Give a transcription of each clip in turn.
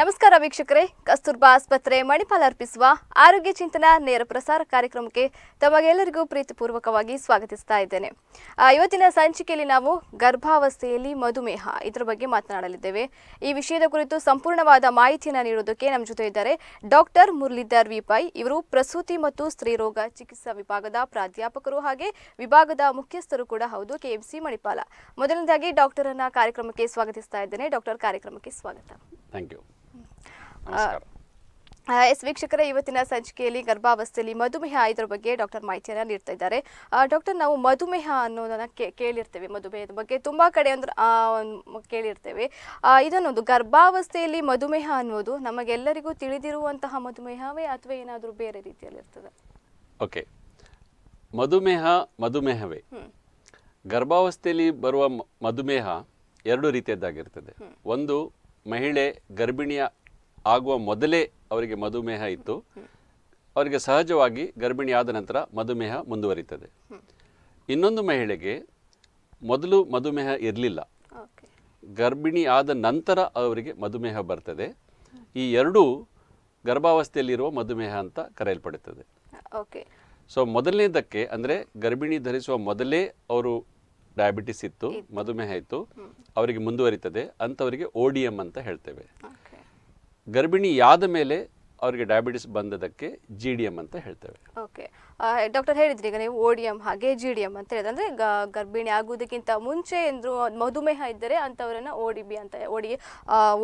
ನಮಸ್ಕಾರ ವೀಕ್ಷಕರೇ ಕಸ್ತೂರ್ಬಾ ಆಸ್ಪತ್ರೆ ಮಣಿಪಾಲ ಅರ್ಪಿಸುವ ಆರೋಗ್ಯ ಚಿಂತನ ನೇರ ಪ್ರಸಾರ ಕಾರ್ಯಕ್ರಮಕ್ಕೆ ತಮಗೆಲ್ಲರಿಗೂ ಪ್ರೀತಿಪೂರ್ವಕವಾಗಿ ಸ್ವಾಗತಿಸ್ತಾ ಇದ್ದೇನೆ ಇವತ್ತಿನ ಸಂಚಿಕೆಯಲ್ಲಿ ನಾವು ಗರ್ಭಾವಸ್ಥೆಯಲ್ಲಿ ಮಧುಮೇಹ ಇದರ ಬಗ್ಗೆ ಮಾತನಾಡಲಿದ್ದೇವೆ ಈ ವಿಷಯದ ಕುರಿತು ಸಂಪೂರ್ಣವಾದ ಮಾಹಿತಿಯನ್ನು ನೀಡುವುದಕ್ಕೆ ನಮ್ಮ ಜೊತೆ ಇದ್ದಾರೆ ಡಾಕ್ಟರ್ ಮುರಳೀಧರ್ ವಿಪೈ ಇವರು ಪ್ರಸೂತಿ ಮತ್ತು ಸ್ತ್ರೀರೋಗ ಚಿಕಿತ್ಸಾ ವಿಭಾಗದ ಪ್ರಾಧ್ಯಾಪಕರು ಹಾಗೆ ವಿಭಾಗದ ಮುಖ್ಯಸ್ಥರು ಕೂಡ ಹೌದು ಕೆಎಂಸಿ ಮಣಿಪಾಲ ಮೊದಲನೇದಾಗಿ ಡಾಕ್ಟರನ್ನ ಕಾರ್ಯಕ್ರಮಕ್ಕೆ ಸ್ವಾಗತಿಸ್ತಾ ಇದ್ದೇನೆ ಡಾಕ್ಟರ್ ಕಾರ್ಯಕ್ರಮಕ್ಕೆ ಸ್ವಾಗತ ಥ್ಯಾಂಕ್ ಯು ಎಸ್ ವೀಕ್ಷಕರ ಇವತ್ತಿನ ಸಂಚಿಕೆಯಲ್ಲಿ ಗರ್ಭಾವಸ್ಥೆಯಲ್ಲಿ ಮಧುಮೇಹ ಇದರ ಬಗ್ಗೆ ಡಾಕ್ಟರ್ ಮಾಹಿತಿಯನ್ನು ನೀಡ್ತಾ ಇದ್ದಾರೆ ಡಾಕ್ಟರ್ ನಾವು ಮಧುಮೇಹ ಅನ್ನೋದನ್ನ ಕೇಳಿರ್ತೇವೆ ಮಧುಮೇಹದ ಬಗ್ಗೆ ತುಂಬಾ ಕಡೆ ಅಂದ್ರೆ ಕೇಳಿರ್ತೇವೆ ಇದನ್ನೊಂದು ಗರ್ಭಾವಸ್ಥೆಯಲ್ಲಿ ಮಧುಮೇಹ ಅನ್ನೋದು ನಮಗೆಲ್ಲರಿಗೂ ತಿಳಿದಿರುವಂತಹ ಮಧುಮೇಹವೇ ಅಥವಾ ಏನಾದರೂ ಬೇರೆ ರೀತಿಯಲ್ಲಿ ಇರ್ತದೆ ಓಕೆ ಮಧುಮೇಹ ಮಧುಮೇಹವೇ ಗರ್ಭಾವಸ್ಥೆಯಲ್ಲಿ ಬರುವ ಮಧುಮೇಹ ಎರಡು ರೀತಿಯದ್ದಾಗಿರ್ತದೆ ಒಂದು ಮಹಿಳೆ ಗರ್ಭಿಣಿಯ ಆಗುವ ಮೊದಲೇ ಅವರಿಗೆ ಮಧುಮೇಹ ಇತ್ತು ಅವರಿಗೆ ಸಹಜವಾಗಿ ಗರ್ಭಿಣಿ ಆದ ನಂತರ ಮಧುಮೇಹ ಮುಂದುವರಿತದೆ ಇನ್ನೊಂದು ಮಹಿಳೆಗೆ ಮೊದಲು ಮಧುಮೇಹ ಇರಲಿಲ್ಲ ಗರ್ಭಿಣಿ ಆದ ನಂತರ ಅವರಿಗೆ ಮಧುಮೇಹ ಬರ್ತದೆ ಈ ಎರಡೂ ಗರ್ಭಾವಸ್ಥೆಯಲ್ಲಿರುವ ಮಧುಮೇಹ ಅಂತ ಕರೆಯಲ್ಪಡುತ್ತದೆ ಸೊ ಮೊದಲನೇದಕ್ಕೆ ಅಂದರೆ ಗರ್ಭಿಣಿ ಧರಿಸುವ ಮೊದಲೇ ಅವರು ಡಯಾಬಿಟಿಸ್ ಇತ್ತು ಮಧುಮೇಹ ಇತ್ತು ಅವರಿಗೆ ಮುಂದುವರಿತದೆ ಅಂಥವರಿಗೆ ಓ ಅಂತ ಹೇಳ್ತೇವೆ ಗರ್ಭಿಣಿ ಗರ್ಭಿಣಿಯಾದ ಮೇಲೆ ಅವರಿಗೆ ಡಯಾಬಿಟಿಸ್ ಬಂದದಕ್ಕೆ ಜಿ ಡಿ ಎಮ್ ಅಂತ ಹೇಳ್ತೇವೆ ಓಕೆ ಡಾಕ್ಟರ್ ಹೇಳಿದ್ರಿ ಈಗ ನೀವು ಓ ಎಮ್ ಹಾಗೆ ಜಿ ಡಿ ಎಮ್ ಅಂತ ಹೇಳಿದ್ರೆ ಅಂದರೆ ಗ ಗರ್ಭಿಣಿ ಆಗೋದಕ್ಕಿಂತ ಮುಂಚೆ ಎಂದ್ರು ಮಧುಮೇಹ ಇದ್ದರೆ ಅಂಥವರನ್ನು ಓ ಡಿ ಬಿ ಅಂತ ಓಡಿ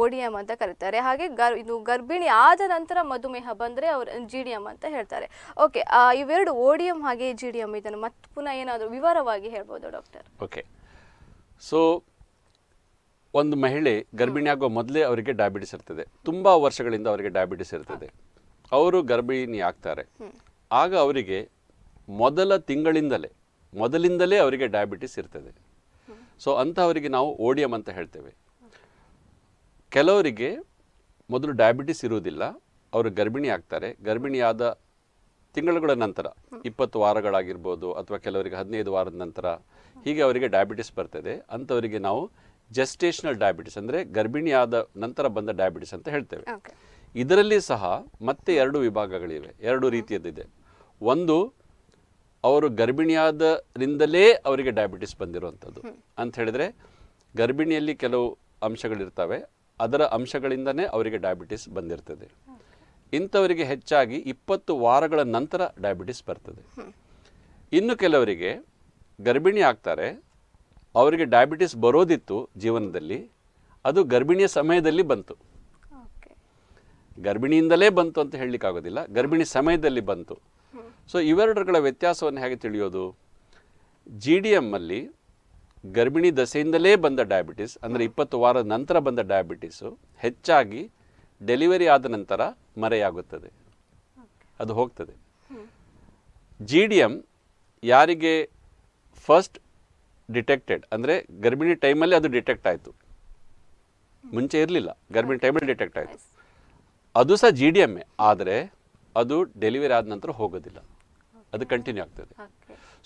ಓ ಡಿ ಎಮ್ ಅಂತ ಕರೀತಾರೆ ಹಾಗೆ ಗರ್ ಇದು ಗರ್ಭಿಣಿ ಆದ ನಂತರ ಮಧುಮೇಹ ಬಂದರೆ ಅವ್ರ ಜಿ ಡಿ ಎಮ್ ಅಂತ ಹೇಳ್ತಾರೆ ಓಕೆ ಇವೆರಡು ಓ ಡಿ ಎಮ್ ಹಾಗೆ ಜಿ ಡಿ ಎಮ್ ಇದನ್ನು ಮತ್ತೆ ಪುನಃ ಏನಾದರೂ ವಿವರವಾಗಿ ಹೇಳ್ಬೋದು ಡಾಕ್ಟರ್ ಓಕೆ ಸೊ ಒಂದು ಮಹಿಳೆ ಗರ್ಭಿಣಿಯಾಗುವ ಮೊದಲೇ ಅವರಿಗೆ ಡಯಾಬಿಟಿಸ್ ಇರ್ತದೆ ತುಂಬ ವರ್ಷಗಳಿಂದ ಅವರಿಗೆ ಡಯಾಬಿಟಿಸ್ ಇರ್ತದೆ ಅವರು ಗರ್ಭಿಣಿ ಆಗ್ತಾರೆ ಆಗ ಅವರಿಗೆ ಮೊದಲ ತಿಂಗಳಿಂದಲೇ ಮೊದಲಿಂದಲೇ ಅವರಿಗೆ ಡಯಾಬಿಟಿಸ್ ಇರ್ತದೆ ಸೊ ಅಂಥವರಿಗೆ ನಾವು ಓಡಿಯಂ ಅಂತ ಹೇಳ್ತೇವೆ ಕೆಲವರಿಗೆ ಮೊದಲು ಡಯಾಬಿಟಿಸ್ ಇರುವುದಿಲ್ಲ ಅವರು ಗರ್ಭಿಣಿ ಆಗ್ತಾರೆ ಗರ್ಭಿಣಿಯಾದ ತಿಂಗಳುಗಳ ನಂತರ ಇಪ್ಪತ್ತು ವಾರಗಳಾಗಿರ್ಬೋದು ಅಥವಾ ಕೆಲವರಿಗೆ ಹದಿನೈದು ವಾರದ ನಂತರ ಹೀಗೆ ಅವರಿಗೆ ಡಯಾಬಿಟಿಸ್ ಬರ್ತದೆ ಅಂಥವರಿಗೆ ನಾವು ಜಸ್ಟೇಷನಲ್ ಡಯಾಬಿಟಿಸ್ ಅಂದರೆ ಗರ್ಭಿಣಿಯಾದ ನಂತರ ಬಂದ ಡಯಾಬಿಟಿಸ್ ಅಂತ ಹೇಳ್ತೇವೆ ಇದರಲ್ಲಿ ಸಹ ಮತ್ತೆ ಎರಡು ವಿಭಾಗಗಳಿವೆ ಎರಡು ರೀತಿಯದ್ದಿದೆ ಒಂದು ಅವರು ಗರ್ಭಿಣಿಯಾದರಿಂದಲೇ ಅವರಿಗೆ ಡಯಾಬಿಟಿಸ್ ಬಂದಿರುವಂಥದ್ದು ಅಂತ ಹೇಳಿದರೆ ಗರ್ಭಿಣಿಯಲ್ಲಿ ಕೆಲವು ಅಂಶಗಳಿರ್ತವೆ ಅದರ ಅಂಶಗಳಿಂದನೇ ಅವರಿಗೆ ಡಯಾಬಿಟಿಸ್ ಬಂದಿರ್ತದೆ ಇಂಥವರಿಗೆ ಹೆಚ್ಚಾಗಿ ಇಪ್ಪತ್ತು ವಾರಗಳ ನಂತರ ಡಯಾಬಿಟಿಸ್ ಬರ್ತದೆ ಇನ್ನು ಕೆಲವರಿಗೆ ಗರ್ಭಿಣಿ ಆಗ್ತಾರೆ ಅವರಿಗೆ ಡಯಾಬಿಟಿಸ್ ಬರೋದಿತ್ತು ಜೀವನದಲ್ಲಿ ಅದು ಗರ್ಭಿಣಿಯ ಸಮಯದಲ್ಲಿ ಬಂತು ಗರ್ಭಿಣಿಯಿಂದಲೇ ಬಂತು ಅಂತ ಹೇಳಲಿಕ್ಕಾಗೋದಿಲ್ಲ ಗರ್ಭಿಣಿ ಸಮಯದಲ್ಲಿ ಬಂತು ಸೊ ಇವೆರಡರಗಳ ವ್ಯತ್ಯಾಸವನ್ನು ಹೇಗೆ ತಿಳಿಯೋದು ಜಿ ಡಿ ಎಮ್ಮಲ್ಲಿ ಗರ್ಭಿಣಿ ದಸೆಯಿಂದಲೇ ಬಂದ ಡಯಾಬಿಟಿಸ್ ಅಂದರೆ ಇಪ್ಪತ್ತು ವಾರದ ನಂತರ ಬಂದ ಡಯಾಬಿಟಿಸು ಹೆಚ್ಚಾಗಿ ಡೆಲಿವರಿ ಆದ ನಂತರ ಮರೆಯಾಗುತ್ತದೆ ಅದು ಹೋಗ್ತದೆ ಜಿ ಡಿ ಎಮ್ ಯಾರಿಗೆ ಫಸ್ಟ್ ಡಿಟೆಕ್ಟೆಡ್ ಅಂದರೆ ಗರ್ಭಿಣಿ ಟೈಮಲ್ಲಿ ಅದು ಡಿಟೆಕ್ಟ್ ಆಯಿತು ಮುಂಚೆ ಇರಲಿಲ್ಲ ಗರ್ಭಿಣಿ ಟೈಮಲ್ಲಿ ಡಿಟೆಕ್ಟ್ ಆಯಿತು ಅದು ಸಹ ಜಿ ಡಿ ಎಮ್ಮೆ ಆದರೆ ಅದು ಡೆಲಿವರಿ ಆದ ನಂತರ ಹೋಗೋದಿಲ್ಲ ಅದು ಕಂಟಿನ್ಯೂ ಆಗ್ತದೆ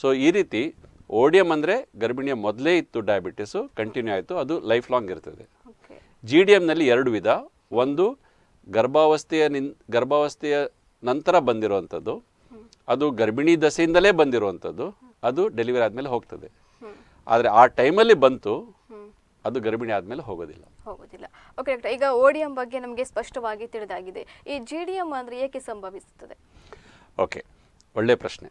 ಸೊ ಈ ರೀತಿ ಎಮ್ ಅಂದರೆ ಗರ್ಭಿಣಿಯ ಮೊದಲೇ ಇತ್ತು ಡಯಾಬಿಟಿಸು ಕಂಟಿನ್ಯೂ ಆಯಿತು ಅದು ಲೈಫ್ ಲಾಂಗ್ ಇರ್ತದೆ ಜಿ ಡಿ ಎಮ್ನಲ್ಲಿ ಎರಡು ವಿಧ ಒಂದು ಗರ್ಭಾವಸ್ಥೆಯ ನಿನ್ ಗರ್ಭಾವಸ್ಥೆಯ ನಂತರ ಬಂದಿರುವಂಥದ್ದು ಅದು ಗರ್ಭಿಣಿ ದಸೆಯಿಂದಲೇ ಬಂದಿರುವಂಥದ್ದು ಅದು ಡೆಲಿವರಿ ಆದಮೇಲೆ ಹೋಗ್ತದೆ ಆದರೆ ಆ ಟೈಮಲ್ಲಿ ಬಂತು ಅದು ಗರ್ಭಿಣಿ ಆದಮೇಲೆ ಹೋಗೋದಿಲ್ಲ ಹೋಗೋದಿಲ್ಲ ಓಕೆ ಡಾಕ್ಟರ್ ಈಗ ಓಡಿಯಂ ಬಗ್ಗೆ ನಮಗೆ ಸ್ಪಷ್ಟವಾಗಿ ತಿಳಿದಾಗಿದೆ ಈ ಜಿ ಡಿ ಎಂ ಅಂದರೆ ಏಕೆ ಸಂಭವಿಸುತ್ತದೆ ಓಕೆ ಒಳ್ಳೆಯ ಪ್ರಶ್ನೆ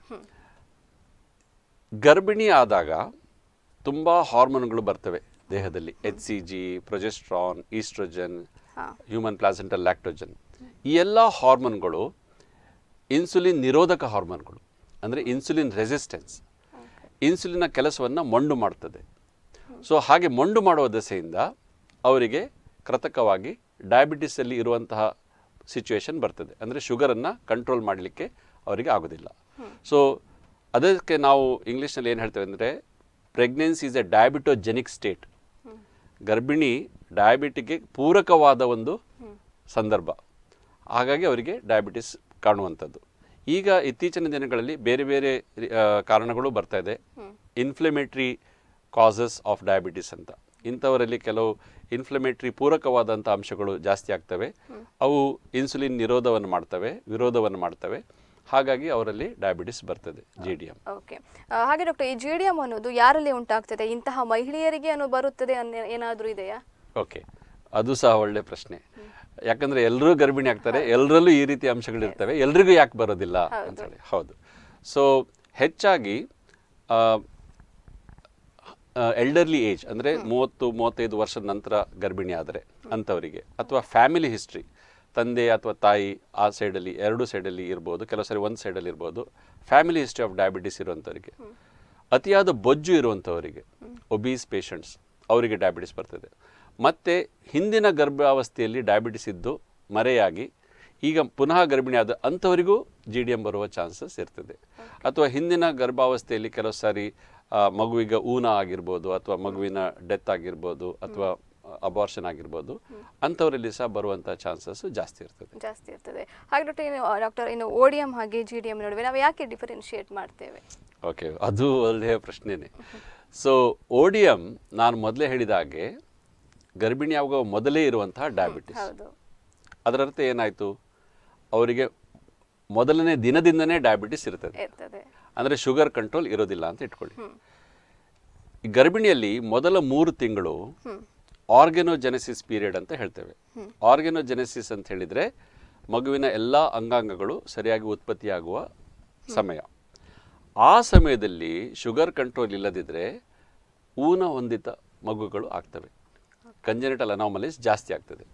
ಗರ್ಭಿಣಿ ಆದಾಗ ತುಂಬ ಹಾರ್ಮೋನ್ಗಳು ಬರ್ತವೆ ದೇಹದಲ್ಲಿ H C G progesterone oestrogen human placental lactogen ಈ ಎಲ್ಲ ಹಾರ್ಮೋನ್ಗಳು ಇನ್ಸುಲಿನ್ ನಿರೋಧಕ ಹಾರ್ಮೋನ್ಗಳು ಅಂದರೆ ಇನ್ಸುಲಿನ್ ರೆಸಿಸ್ಟೆನ್ಸ್ ಇನ್ಸುಲಿನ ಕೆಲಸವನ್ನು ಮಂಡು ಮಾಡ್ತದೆ ಸೊ ಹಾಗೆ ಮಂಡು ಮಾಡುವ ದೆಸೆಯಿಂದ ಅವರಿಗೆ ಕೃತಕವಾಗಿ ಡಯಾಬಿಟಿಸಲ್ಲಿ ಇರುವಂತಹ ಸಿಚುವೇಶನ್ ಬರ್ತದೆ ಅಂದರೆ ಶುಗರನ್ನು ಕಂಟ್ರೋಲ್ ಮಾಡಲಿಕ್ಕೆ ಅವರಿಗೆ ಆಗೋದಿಲ್ಲ ಸೊ ಅದಕ್ಕೆ ನಾವು ಇಂಗ್ಲೀಷ್ನಲ್ಲಿ ಏನು ಹೇಳ್ತೇವೆ ಅಂದರೆ pregnancy is a diabetogenic state ಗರ್ಭಿಣಿ ಡಯಾಬಿಟಿಗೆ ಪೂರಕವಾದ ಒಂದು ಸಂದರ್ಭ ಹಾಗಾಗಿ ಅವರಿಗೆ ಡಯಾಬಿಟಿಸ್ ಕಾಣುವಂಥದ್ದು ಈಗ ಇತ್ತೀಚಿನ ದಿನಗಳಲ್ಲಿ ಬೇರೆ ಬೇರೆ ಕಾರಣಗಳು ಬರ್ತಾ ಇದೆ ಇನ್ಫ್ಲಮೇಟ್ರಿ ಕಾಸಸ್ ಆಫ್ ಡಯಾಬಿಟಿಸ್ ಅಂತ ಇಂಥವರಲ್ಲಿ ಕೆಲವು ಇನ್ಫ್ಲಮೇಟ್ರಿ ಪೂರಕವಾದಂಥ ಅಂಶಗಳು ಜಾಸ್ತಿ ಆಗ್ತವೆ ಅವು ಇನ್ಸುಲಿನ್ ನಿರೋಧವನ್ನು ಮಾಡ್ತವೆ ವಿರೋಧವನ್ನು ಮಾಡ್ತವೆ ಹಾಗಾಗಿ ಅವರಲ್ಲಿ ಡಯಾಬಿಟಿಸ್ ಬರ್ತದೆ ಜಿ ಡಿ ಎಂ ಓಕೆ ಹಾಗೆ ಡಾಕ್ಟರ್ ಈ ಜಿ ಡಿ ಅನ್ನೋದು ಯಾರಲ್ಲಿ ಉಂಟಾಗ್ತದೆ ಇಂತಹ ಮಹಿಳೆಯರಿಗೆ ಅನ್ನೋ ಬರುತ್ತದೆ ಏನಾದರೂ ಇದೆಯಾ ಓಕೆ ಅದು ಸಹ ಒಳ್ಳೆ ಪ್ರಶ್ನೆ ಯಾಕಂದ್ರೆ ಎಲ್ಲರೂ ಗರ್ಭಿಣಿ ಆಗ್ತಾರೆ ಎಲ್ಲರಲ್ಲೂ ಈ ರೀತಿ ಅಂಶಗಳಿರ್ತವೆ ಎಲ್ರಿಗೂ ಯಾಕೆ ಬರೋದಿಲ್ಲ ಅಂತೇಳಿ ಹೌದು ಸೊ ಹೆಚ್ಚಾಗಿ ಎಲ್ಡರ್ಲಿ ಏಜ್ ಅಂದರೆ ಮೂವತ್ತು ಮೂವತ್ತೈದು ವರ್ಷದ ನಂತರ ಗರ್ಭಿಣಿ ಆದರೆ ಅಂಥವರಿಗೆ ಅಥವಾ ಫ್ಯಾಮಿಲಿ ಹಿಸ್ಟ್ರಿ ತಂದೆ ಅಥವಾ ತಾಯಿ ಆ ಸೈಡಲ್ಲಿ ಎರಡು ಸೈಡಲ್ಲಿ ಇರ್ಬೋದು ಕೆಲವು ಸರಿ ಒಂದು ಸೈಡಲ್ಲಿ ಇರ್ಬೋದು ಫ್ಯಾಮಿಲಿ ಹಿಸ್ಟ್ರಿ ಆಫ್ ಡಯಾಬಿಟಿಸ್ ಇರುವಂಥವರಿಗೆ ಅತಿಯಾದ ಬೊಜ್ಜು ಇರುವಂಥವರಿಗೆ ಒಬೀಸ್ ಪೇಷಂಟ್ಸ್ ಅವರಿಗೆ ಡಯಾಬಿಟಿಸ್ ಬರ್ತದೆ ಮತ್ತು ಹಿಂದಿನ ಗರ್ಭಾವಸ್ಥೆಯಲ್ಲಿ ಡಯಾಬಿಟಿಸ್ ಇದ್ದು ಮರೆಯಾಗಿ ಈಗ ಪುನಃ ಗರ್ಭಿಣಿ ಆದ ಅಂಥವರಿಗೂ ಜಿ ಡಿ ಎಂ ಬರುವ ಚಾನ್ಸಸ್ ಇರ್ತದೆ ಅಥವಾ ಹಿಂದಿನ ಗರ್ಭಾವಸ್ಥೆಯಲ್ಲಿ ಕೆಲವು ಸಾರಿ ಮಗುವಿಗೆ ಊನ ಆಗಿರ್ಬೋದು ಅಥವಾ ಮಗುವಿನ ಡೆತ್ ಆಗಿರ್ಬೋದು ಅಥವಾ ಅಬಾರ್ಷನ್ ಆಗಿರ್ಬೋದು ಅಂಥವರಲ್ಲಿ ಸಹ ಬರುವಂಥ ಚಾನ್ಸಸ್ ಜಾಸ್ತಿ ಇರ್ತದೆ ಜಾಸ್ತಿ ಇರ್ತದೆ ಹಾಗೆ ಡಾಕ್ಟರ್ ಇನ್ನು ಓ ಡಿ ಎಂ ಹಾಗೆ ಜಿ ಡಿ ಎಂ ನಡುವೆ ನಾವು ಯಾಕೆ ಡಿಫರೆನ್ಶಿಯೇಟ್ ಮಾಡ್ತೇವೆ ಓಕೆ ಅದು ಒಳ್ಳೆಯ ಪ್ರಶ್ನೆನೇ ಸೊ ಓ ಡಿ ಎಮ್ ನಾನು ಮೊದಲೇ ಹೇಳಿದ ಹಾಗೆ ಗರ್ಭಿಣಿ ಆಗುವ ಮೊದಲೇ ಇರುವಂತಹ ಡಯಾಬಿಟಿಸ್ ಅದರರ್ಥ ಏನಾಯಿತು ಅವರಿಗೆ ಮೊದಲನೇ ದಿನದಿಂದನೇ ಡಯಾಬಿಟಿಸ್ ಇರ್ತದೆ ಅಂದರೆ ಶುಗರ್ ಕಂಟ್ರೋಲ್ ಇರೋದಿಲ್ಲ ಅಂತ ಇಟ್ಕೊಳ್ಳಿ ಗರ್ಭಿಣಿಯಲ್ಲಿ ಮೊದಲ ಮೂರು ತಿಂಗಳು ಆರ್ಗೆನೋಜೆನೆಸಿಸ್ ಪೀರಿಯಡ್ ಅಂತ ಹೇಳ್ತೇವೆ ಆರ್ಗೆನೋಜೆನೆಸಿಸ್ ಅಂತ ಹೇಳಿದರೆ ಮಗುವಿನ ಎಲ್ಲ ಅಂಗಾಂಗಗಳು ಸರಿಯಾಗಿ ಉತ್ಪತ್ತಿಯಾಗುವ ಸಮಯ ಆ ಸಮಯದಲ್ಲಿ ಶುಗರ್ ಕಂಟ್ರೋಲ್ ಇಲ್ಲದಿದ್ದರೆ ಊನ ಹೊಂದಿತ ಮಗುಗಳು ಆಗ್ತವೆ ಕಂಜನಿಟಲ್ ಅನಾಮಲೀಸ್ ಜಾಸ್ತಿ ಆಗ್ತದೆ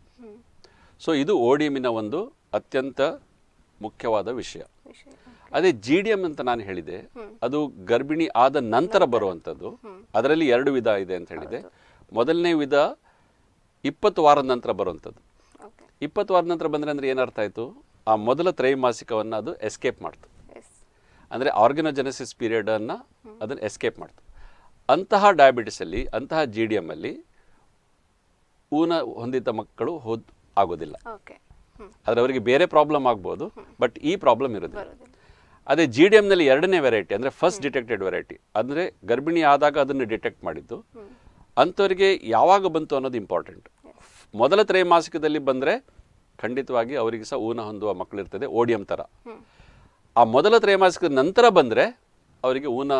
ಸೊ ಇದು ಡಿ ಎಮ್ನ ಒಂದು ಅತ್ಯಂತ ಮುಖ್ಯವಾದ ವಿಷಯ ಅದೇ ಜಿ ಡಿ ಎಮ್ ಅಂತ ನಾನು ಹೇಳಿದೆ ಅದು ಗರ್ಭಿಣಿ ಆದ ನಂತರ ಬರುವಂಥದ್ದು ಅದರಲ್ಲಿ ಎರಡು ವಿಧ ಇದೆ ಅಂತ ಹೇಳಿದೆ ಮೊದಲನೇ ವಿಧ ಇಪ್ಪತ್ತು ವಾರದ ನಂತರ ಬರುವಂಥದ್ದು ಇಪ್ಪತ್ತು ವಾರದ ನಂತರ ಬಂದರೆ ಅಂದರೆ ಏನರ್ಥ ಆಯಿತು ಆ ಮೊದಲ ತ್ರೈಮಾಸಿಕವನ್ನು ಅದು ಎಸ್ಕೇಪ್ ಮಾಡ್ತು ಅಂದರೆ ಆರ್ಗನೋಜೆನಸಿಸ್ ಪೀರಿಯಡನ್ನು ಅದನ್ನು ಎಸ್ಕೇಪ್ ಮಾಡ್ತು ಅಂತಹ ಡಯಾಬಿಟಿಸಲ್ಲಿ ಅಂತಹ ಜಿ ಡಿ ಎಮ್ಮಲ್ಲಿ ಊನ ಹೊಂದಿದ್ದ ಮಕ್ಕಳು ಹೋದ್ ಆಗೋದಿಲ್ಲ ಆದರೆ ಅವರಿಗೆ ಬೇರೆ ಪ್ರಾಬ್ಲಮ್ ಆಗ್ಬೋದು ಬಟ್ ಈ ಪ್ರಾಬ್ಲಮ್ ಇರೋದಿಲ್ಲ ಅದೇ ಜಿ ಡಿ ಎಮ್ನಲ್ಲಿ ಎರಡನೇ ವೆರೈಟಿ ಅಂದರೆ ಫಸ್ಟ್ ಡಿಟೆಕ್ಟೆಡ್ ವೆರೈಟಿ ಅಂದರೆ ಗರ್ಭಿಣಿ ಆದಾಗ ಅದನ್ನು ಡಿಟೆಕ್ಟ್ ಮಾಡಿದ್ದು ಅಂಥವರಿಗೆ ಯಾವಾಗ ಬಂತು ಅನ್ನೋದು ಇಂಪಾರ್ಟೆಂಟ್ ಮೊದಲ ತ್ರೈಮಾಸಿಕದಲ್ಲಿ ಬಂದರೆ ಖಂಡಿತವಾಗಿ ಅವರಿಗೆ ಸಹ ಊನ ಹೊಂದುವ ಮಕ್ಕಳಿರ್ತದೆ ಓಡಿಯಂ ಥರ ಆ ಮೊದಲ ತ್ರೈಮಾಸಿಕದ ನಂತರ ಬಂದರೆ ಅವರಿಗೆ ಊನ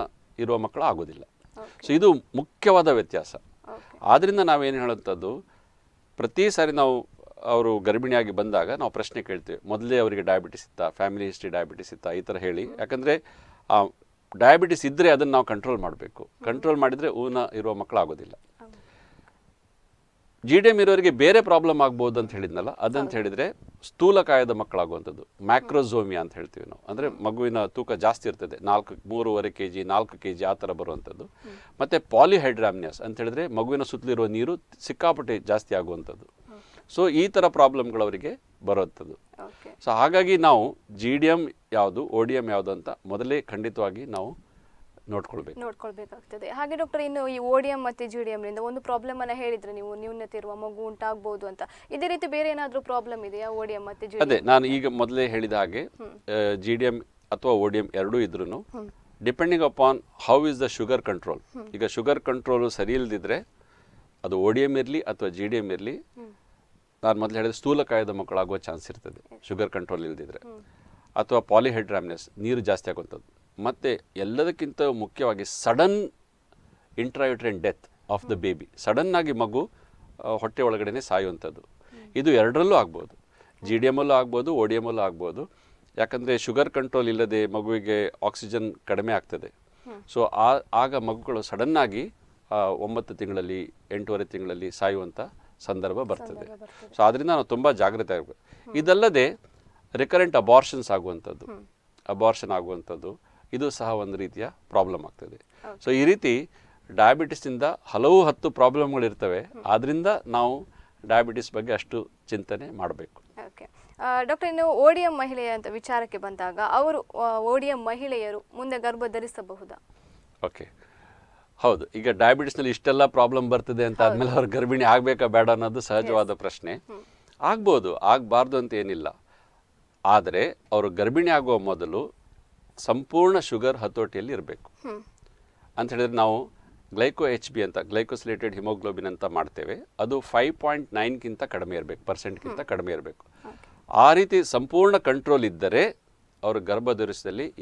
ಇರುವ ಮಕ್ಕಳು ಆಗೋದಿಲ್ಲ ಸೊ ಇದು ಮುಖ್ಯವಾದ ವ್ಯತ್ಯಾಸ ಆದ್ದರಿಂದ ನಾವೇನು ಹೇಳುವಂಥದ್ದು ಪ್ರತಿ ಸಾರಿ ನಾವು ಅವರು ಗರ್ಭಿಣಿಯಾಗಿ ಬಂದಾಗ ನಾವು ಪ್ರಶ್ನೆ ಕೇಳ್ತೇವೆ ಮೊದಲೇ ಅವರಿಗೆ ಡಯಾಬಿಟಿಸ್ ಇತ್ತ ಫ್ಯಾಮಿಲಿ ಹಿಸ್ಟ್ರಿ ಡಯಾಬಿಟಿಸ್ ಇತ್ತ ಈ ಥರ ಹೇಳಿ ಯಾಕಂದರೆ ಆ ಡಯಾಬಿಟಿಸ್ ಇದ್ದರೆ ಅದನ್ನು ನಾವು ಕಂಟ್ರೋಲ್ ಮಾಡಬೇಕು ಕಂಟ್ರೋಲ್ ಮಾಡಿದರೆ ಊನ ಇರುವ ಮಕ್ಕಳಾಗೋದಿಲ್ಲ ಜಿ ಡಿ ಎಮ್ ಇರೋರಿಗೆ ಬೇರೆ ಪ್ರಾಬ್ಲಮ್ ಆಗ್ಬೋದು ಅಂತ ಹೇಳಿದ್ನಲ್ಲ ಅದಂತ ಹೇಳಿದರೆ ಸ್ಥೂಲಕಾಯದ ಮಕ್ಕಳಾಗುವಂಥದ್ದು ಮ್ಯಾಕ್ರೋಝೋಮಿಯಾ ಅಂತ ಹೇಳ್ತೀವಿ ನಾವು ಅಂದರೆ ಮಗುವಿನ ತೂಕ ಜಾಸ್ತಿ ಇರ್ತದೆ ನಾಲ್ಕು ಮೂರುವರೆ ಕೆ ಜಿ ನಾಲ್ಕು ಕೆ ಜಿ ಆ ಥರ ಬರುವಂಥದ್ದು ಮತ್ತು ಪಾಲಿಹೈಡ್ರಾಮ್ನಿಯಸ್ ಅಂತ ಹೇಳಿದ್ರೆ ಮಗುವಿನ ಸುತ್ತಲಿರುವ ನೀರು ಸಿಕ್ಕಾಪಟ್ಟೆ ಜಾಸ್ತಿ ಆಗುವಂಥದ್ದು ಸೊ ಈ ಥರ ಅವರಿಗೆ ಬರುವಂಥದ್ದು ಸೊ ಹಾಗಾಗಿ ನಾವು ಜಿ ಡಿ ಎಮ್ ಯಾವುದು ಓ ಡಿ ಎಮ್ ಯಾವುದು ಅಂತ ಮೊದಲೇ ಖಂಡಿತವಾಗಿ ನಾವು ನೋಡ್ಕೊಳ್ಬೇಕು ನೋಡ್ಕೊಳ್ಬೇಕಾಗ್ತದೆ ಹಾಗೆ ಡಾಕ್ಟರ್ ಇನ್ನು ಈ ಓಡಿಎಂ ಮತ್ತೆ ಜಿಡಿಎಂ ನಿಂದ ಒಂದು ಪ್ರಾಬ್ಲಮ್ ಅನ್ನ ಹೇಳಿದ್ರೆ ನೀವು ನ್ಯೂನತೆ ಇರುವ ಮಗು ಉಂಟಾಗಬಹುದು ಅಂತ ಇದೇ ರೀತಿ ಬೇರೆ ಏನಾದರೂ ಪ್ರಾಬ್ಲಮ್ ಇದೆಯಾ ಓಡಿಎಂ ಮತ್ತೆ ಜಿ ಅದೇ ನಾನು ಈಗ ಮೊದಲೇ ಹೇಳಿದ ಹಾಗೆ ಜಿಡಿಎಂ ಅಥವಾ ಓಡಿಎಂ ಎರಡೂ ಇದ್ರೂ depending upon how is the sugar control ಈಗ ಶುಗರ್ ಕಂಟ್ರೋಲ್ ಸರಿ ಇಲ್ದಿದ್ರೆ ಅದು ಓಡಿಎಂ ಇರಲಿ ಅಥವಾ ಜಿ ಡಿ ಎಮ್ ಇರಲಿ ನಾನು ಮೊದಲು ಹೇಳಿದ್ರೆ ಸ್ಥೂಲಕಾಯದ ಮಕ್ಕಳಾಗುವ ಚಾನ್ಸ್ ಇರ್ತದೆ ಶುಗರ್ ಕಂಟ್ರೋಲ್ ಇಲ್ದಿದ್ರೆ ಅಥವಾ ಪಾಲಿಹೈಡ್ರಾಮ್ನೆಸ್ ನೀರು ಜಾಸ್ತಿ ಆಗುವಂಥದ್ದು ಮತ್ತು ಎಲ್ಲದಕ್ಕಿಂತ ಮುಖ್ಯವಾಗಿ sudden intrauterine death of the baby ಸಡನ್ನಾಗಿ ಮಗು ಹೊಟ್ಟೆ ಒಳಗಡೆ ಸಾಯುವಂಥದ್ದು ಇದು ಎರಡರಲ್ಲೂ ಆಗ್ಬೋದು ಜಿ ಡಿ ಅಲ್ಲೂ ಆಗ್ಬೋದು ಓ ಡಿ ಅಲ್ಲೂ ಆಗ್ಬೋದು ಯಾಕಂದರೆ ಶುಗರ್ ಕಂಟ್ರೋಲ್ ಇಲ್ಲದೆ ಮಗುವಿಗೆ ಆಕ್ಸಿಜನ್ ಕಡಿಮೆ ಆಗ್ತದೆ ಸೊ ಆ ಆಗ ಮಗುಗಳು ಸಡನ್ನಾಗಿ ಒಂಬತ್ತು ತಿಂಗಳಲ್ಲಿ ಎಂಟೂವರೆ ತಿಂಗಳಲ್ಲಿ ಸಾಯುವಂಥ ಸಂದರ್ಭ ಬರ್ತದೆ ಸೊ ಆದ್ದರಿಂದ ನಾವು ತುಂಬ ಜಾಗ್ರತೆ ಆಗಬೇಕು ಇದಲ್ಲದೆ ರಿಕರೆಂಟ್ ಅಬಾರ್ಷನ್ಸ್ ಆಗುವಂಥದ್ದು ಅಬಾರ್ಷನ್ ಆಗುವಂಥದ್ದು ಇದು ಸಹ ಒಂದು ರೀತಿಯ ಪ್ರಾಬ್ಲಮ್ ಆಗ್ತದೆ ಸೊ ಈ ರೀತಿ ಇಂದ ಹಲವು ಹತ್ತು ಪ್ರಾಬ್ಲಮ್ಗಳಿರ್ತವೆ ಆದ್ದರಿಂದ ನಾವು ಡಯಾಬಿಟಿಸ್ ಬಗ್ಗೆ ಅಷ್ಟು ಚಿಂತನೆ ಮಾಡಬೇಕು ಓಕೆ ಡಾಕ್ಟರ್ ಇನ್ನು ಡಿ ಮಹಿಳೆಯ ಅಂತ ವಿಚಾರಕ್ಕೆ ಬಂದಾಗ ಅವರು ಡಿ ಮಹಿಳೆಯರು ಮುಂದೆ ಗರ್ಭ ಧರಿಸಬಹುದಾ ಓಕೆ ಹೌದು ಈಗ ಡಯಾಬಿಟಿಸ್ನಲ್ಲಿ ಇಷ್ಟೆಲ್ಲ ಪ್ರಾಬ್ಲಮ್ ಬರ್ತದೆ ಅಂತ ಆದಮೇಲೆ ಅವ್ರು ಗರ್ಭಿಣಿ ಆಗಬೇಕಾ ಬೇಡ ಅನ್ನೋದು ಸಹಜವಾದ ಪ್ರಶ್ನೆ ಆಗ್ಬೋದು ಆಗಬಾರ್ದು ಅಂತ ಏನಿಲ್ಲ ಆದರೆ ಅವರು ಗರ್ಭಿಣಿ ಆಗುವ ಮೊದಲು ಸಂಪೂರ್ಣ ಶುಗರ್ ಹತೋಟಿಯಲ್ಲಿ ಇರಬೇಕು ಅಂತ ಹೇಳಿದ್ರೆ ನಾವು ಗ್ಲೈಕೋ ಎಚ್ ಬಿ ಅಂತ ಗ್ಲೈಕೋಸಿಲೇಟೆಡ್ ಹಿಮೋಗ್ಲೋಬಿನ್ ಅಂತ ಮಾಡ್ತೇವೆ ಅದು ಫೈವ್ ಪಾಯಿಂಟ್ ನೈನ್ಗಿಂತ ಕಡಿಮೆ ಇರಬೇಕು ಪರ್ಸೆಂಟ್ಗಿಂತ ಕಡಿಮೆ ಇರಬೇಕು ಆ ರೀತಿ ಸಂಪೂರ್ಣ ಕಂಟ್ರೋಲ್ ಇದ್ದರೆ ಅವರು ಗರ್ಭ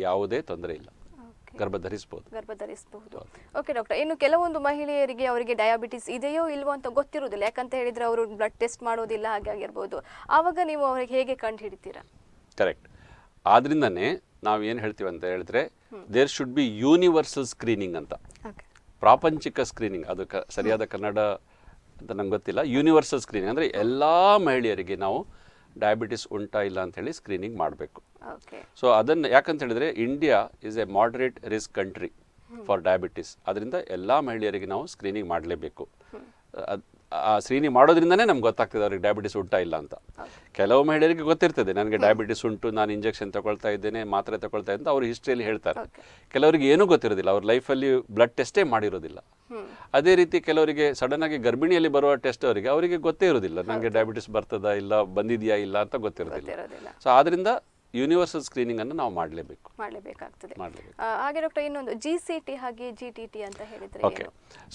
ಯಾವುದೇ ತೊಂದರೆ ಇಲ್ಲ ಗರ್ಭ ಧರಿಸಬಹುದು ಓಕೆ ಡಾಕ್ಟರ್ ಇನ್ನು ಕೆಲವೊಂದು ಮಹಿಳೆಯರಿಗೆ ಅವರಿಗೆ ಡಯಾಬಿಟಿಸ್ ಇದೆಯೋ ಇಲ್ವೋ ಅಂತ ಗೊತ್ತಿರುವುದಿಲ್ಲ ಯಾಕಂತ ಹೇಳಿದ್ರೆ ಅವರು ಬ್ಲಡ್ ಟೆಸ್ಟ್ ಮಾಡೋದಿಲ್ಲ ಹಾಗೆ ಆಗಿರ್ಬೋದು ಆವಾಗ ನೀವು ಅವ್ರಿಗೆ ಹೇಗೆ ಕಂಡು ಹಿಡಿತೀರಾ ಕರೆಕ್ಟ್ ಆದ್ರಿಂದನೇ ನಾವು ಏನು ಹೇಳ್ತೀವಿ ಅಂತ ಹೇಳಿದ್ರೆ there should be universal screening ಅಂತ ಪ್ರಾಪಂಚಿಕ ಸ್ಕ್ರೀನಿಂಗ್ ಅದು ಸರಿಯಾದ ಕನ್ನಡ ಅಂತ ನಂಗೆ ಗೊತ್ತಿಲ್ಲ ಯೂನಿವರ್ಸಲ್ ಸ್ಕ್ರೀನಿಂಗ್ ಅಂದರೆ ಎಲ್ಲ ಮಹಿಳೆಯರಿಗೆ ನಾವು ಡಯಾಬಿಟಿಸ್ ಉಂಟಾ ಇಲ್ಲ ಹೇಳಿ ಸ್ಕ್ರೀನಿಂಗ್ ಮಾಡಬೇಕು ಸೊ ಅದನ್ನು ಯಾಕಂತ ಹೇಳಿದ್ರೆ India is a moderate risk country for diabetes ಅದರಿಂದ ಎಲ್ಲ ಮಹಿಳೆಯರಿಗೆ ನಾವು ಸ್ಕ್ರೀನಿಂಗ್ ಮಾಡಲೇಬೇಕು ಶ್ರೀನಿ ಮಾಡೋದ್ರಿಂದನೇ ನಮ್ಗೆ ಗೊತ್ತಾಗ್ತದೆ ಅವ್ರಿಗೆ ಡಯಾಬಿಟಿಸ್ ಉಂಟಾ ಇಲ್ಲ ಅಂತ ಕೆಲವು ಮಹಿಳೆಯರಿಗೆ ಗೊತ್ತಿರ್ತದೆ ನನಗೆ ಡಯಾಬಿಟಿಸ್ ಉಂಟು ನಾನು ಇಂಜೆಕ್ಷನ್ ತಗೊಳ್ತಾ ಇದ್ದೇನೆ ಮಾತ್ರೆ ತಗೊಳ್ತಾ ಇದ್ದೆ ಅವ್ರ ಹಿಸ್ಟ್ರಿಯಲ್ಲಿ ಹೇಳ್ತಾರೆ ಕೆಲವರಿಗೆ ಏನೂ ಗೊತ್ತಿರೋದಿಲ್ಲ ಅವ್ರ ಲೈಫಲ್ಲಿ ಬ್ಲಡ್ ಟೆಸ್ಟೇ ಮಾಡಿರೋದಿಲ್ಲ ಅದೇ ರೀತಿ ಕೆಲವರಿಗೆ ಸಡನ್ ಆಗಿ ಗರ್ಭಿಣಿಯಲ್ಲಿ ಬರುವ ಟೆಸ್ಟ್ ಅವರಿಗೆ ಅವರಿಗೆ ಗೊತ್ತೇ ಇರೋದಿಲ್ಲ ನನಗೆ ಡಯಾಬಿಟಿಸ್ ಬರ್ತದಾ ಇಲ್ಲ ಬಂದಿದೆಯಾ ಇಲ್ಲ ಅಂತ ಗೊತ್ತಿರೋದಿಲ್ಲ ಸೊ ಆದ್ರಿಂದ ಯೂನಿವರ್ಸಲ್ ಸ್ಕ್ರೀನಿಂಗ್ ಅನ್ನು ನಾವು ಮಾಡಲೇಬೇಕು ಮಾಡಲೇಬೇಕಾಗ್ತದೆ ಇನ್ನೊಂದು ಜಿ ಸಿ ಟಿ ಹಾಗೆ ಜಿ ಟಿ ಟಿ ಅಂತ ಓಕೆ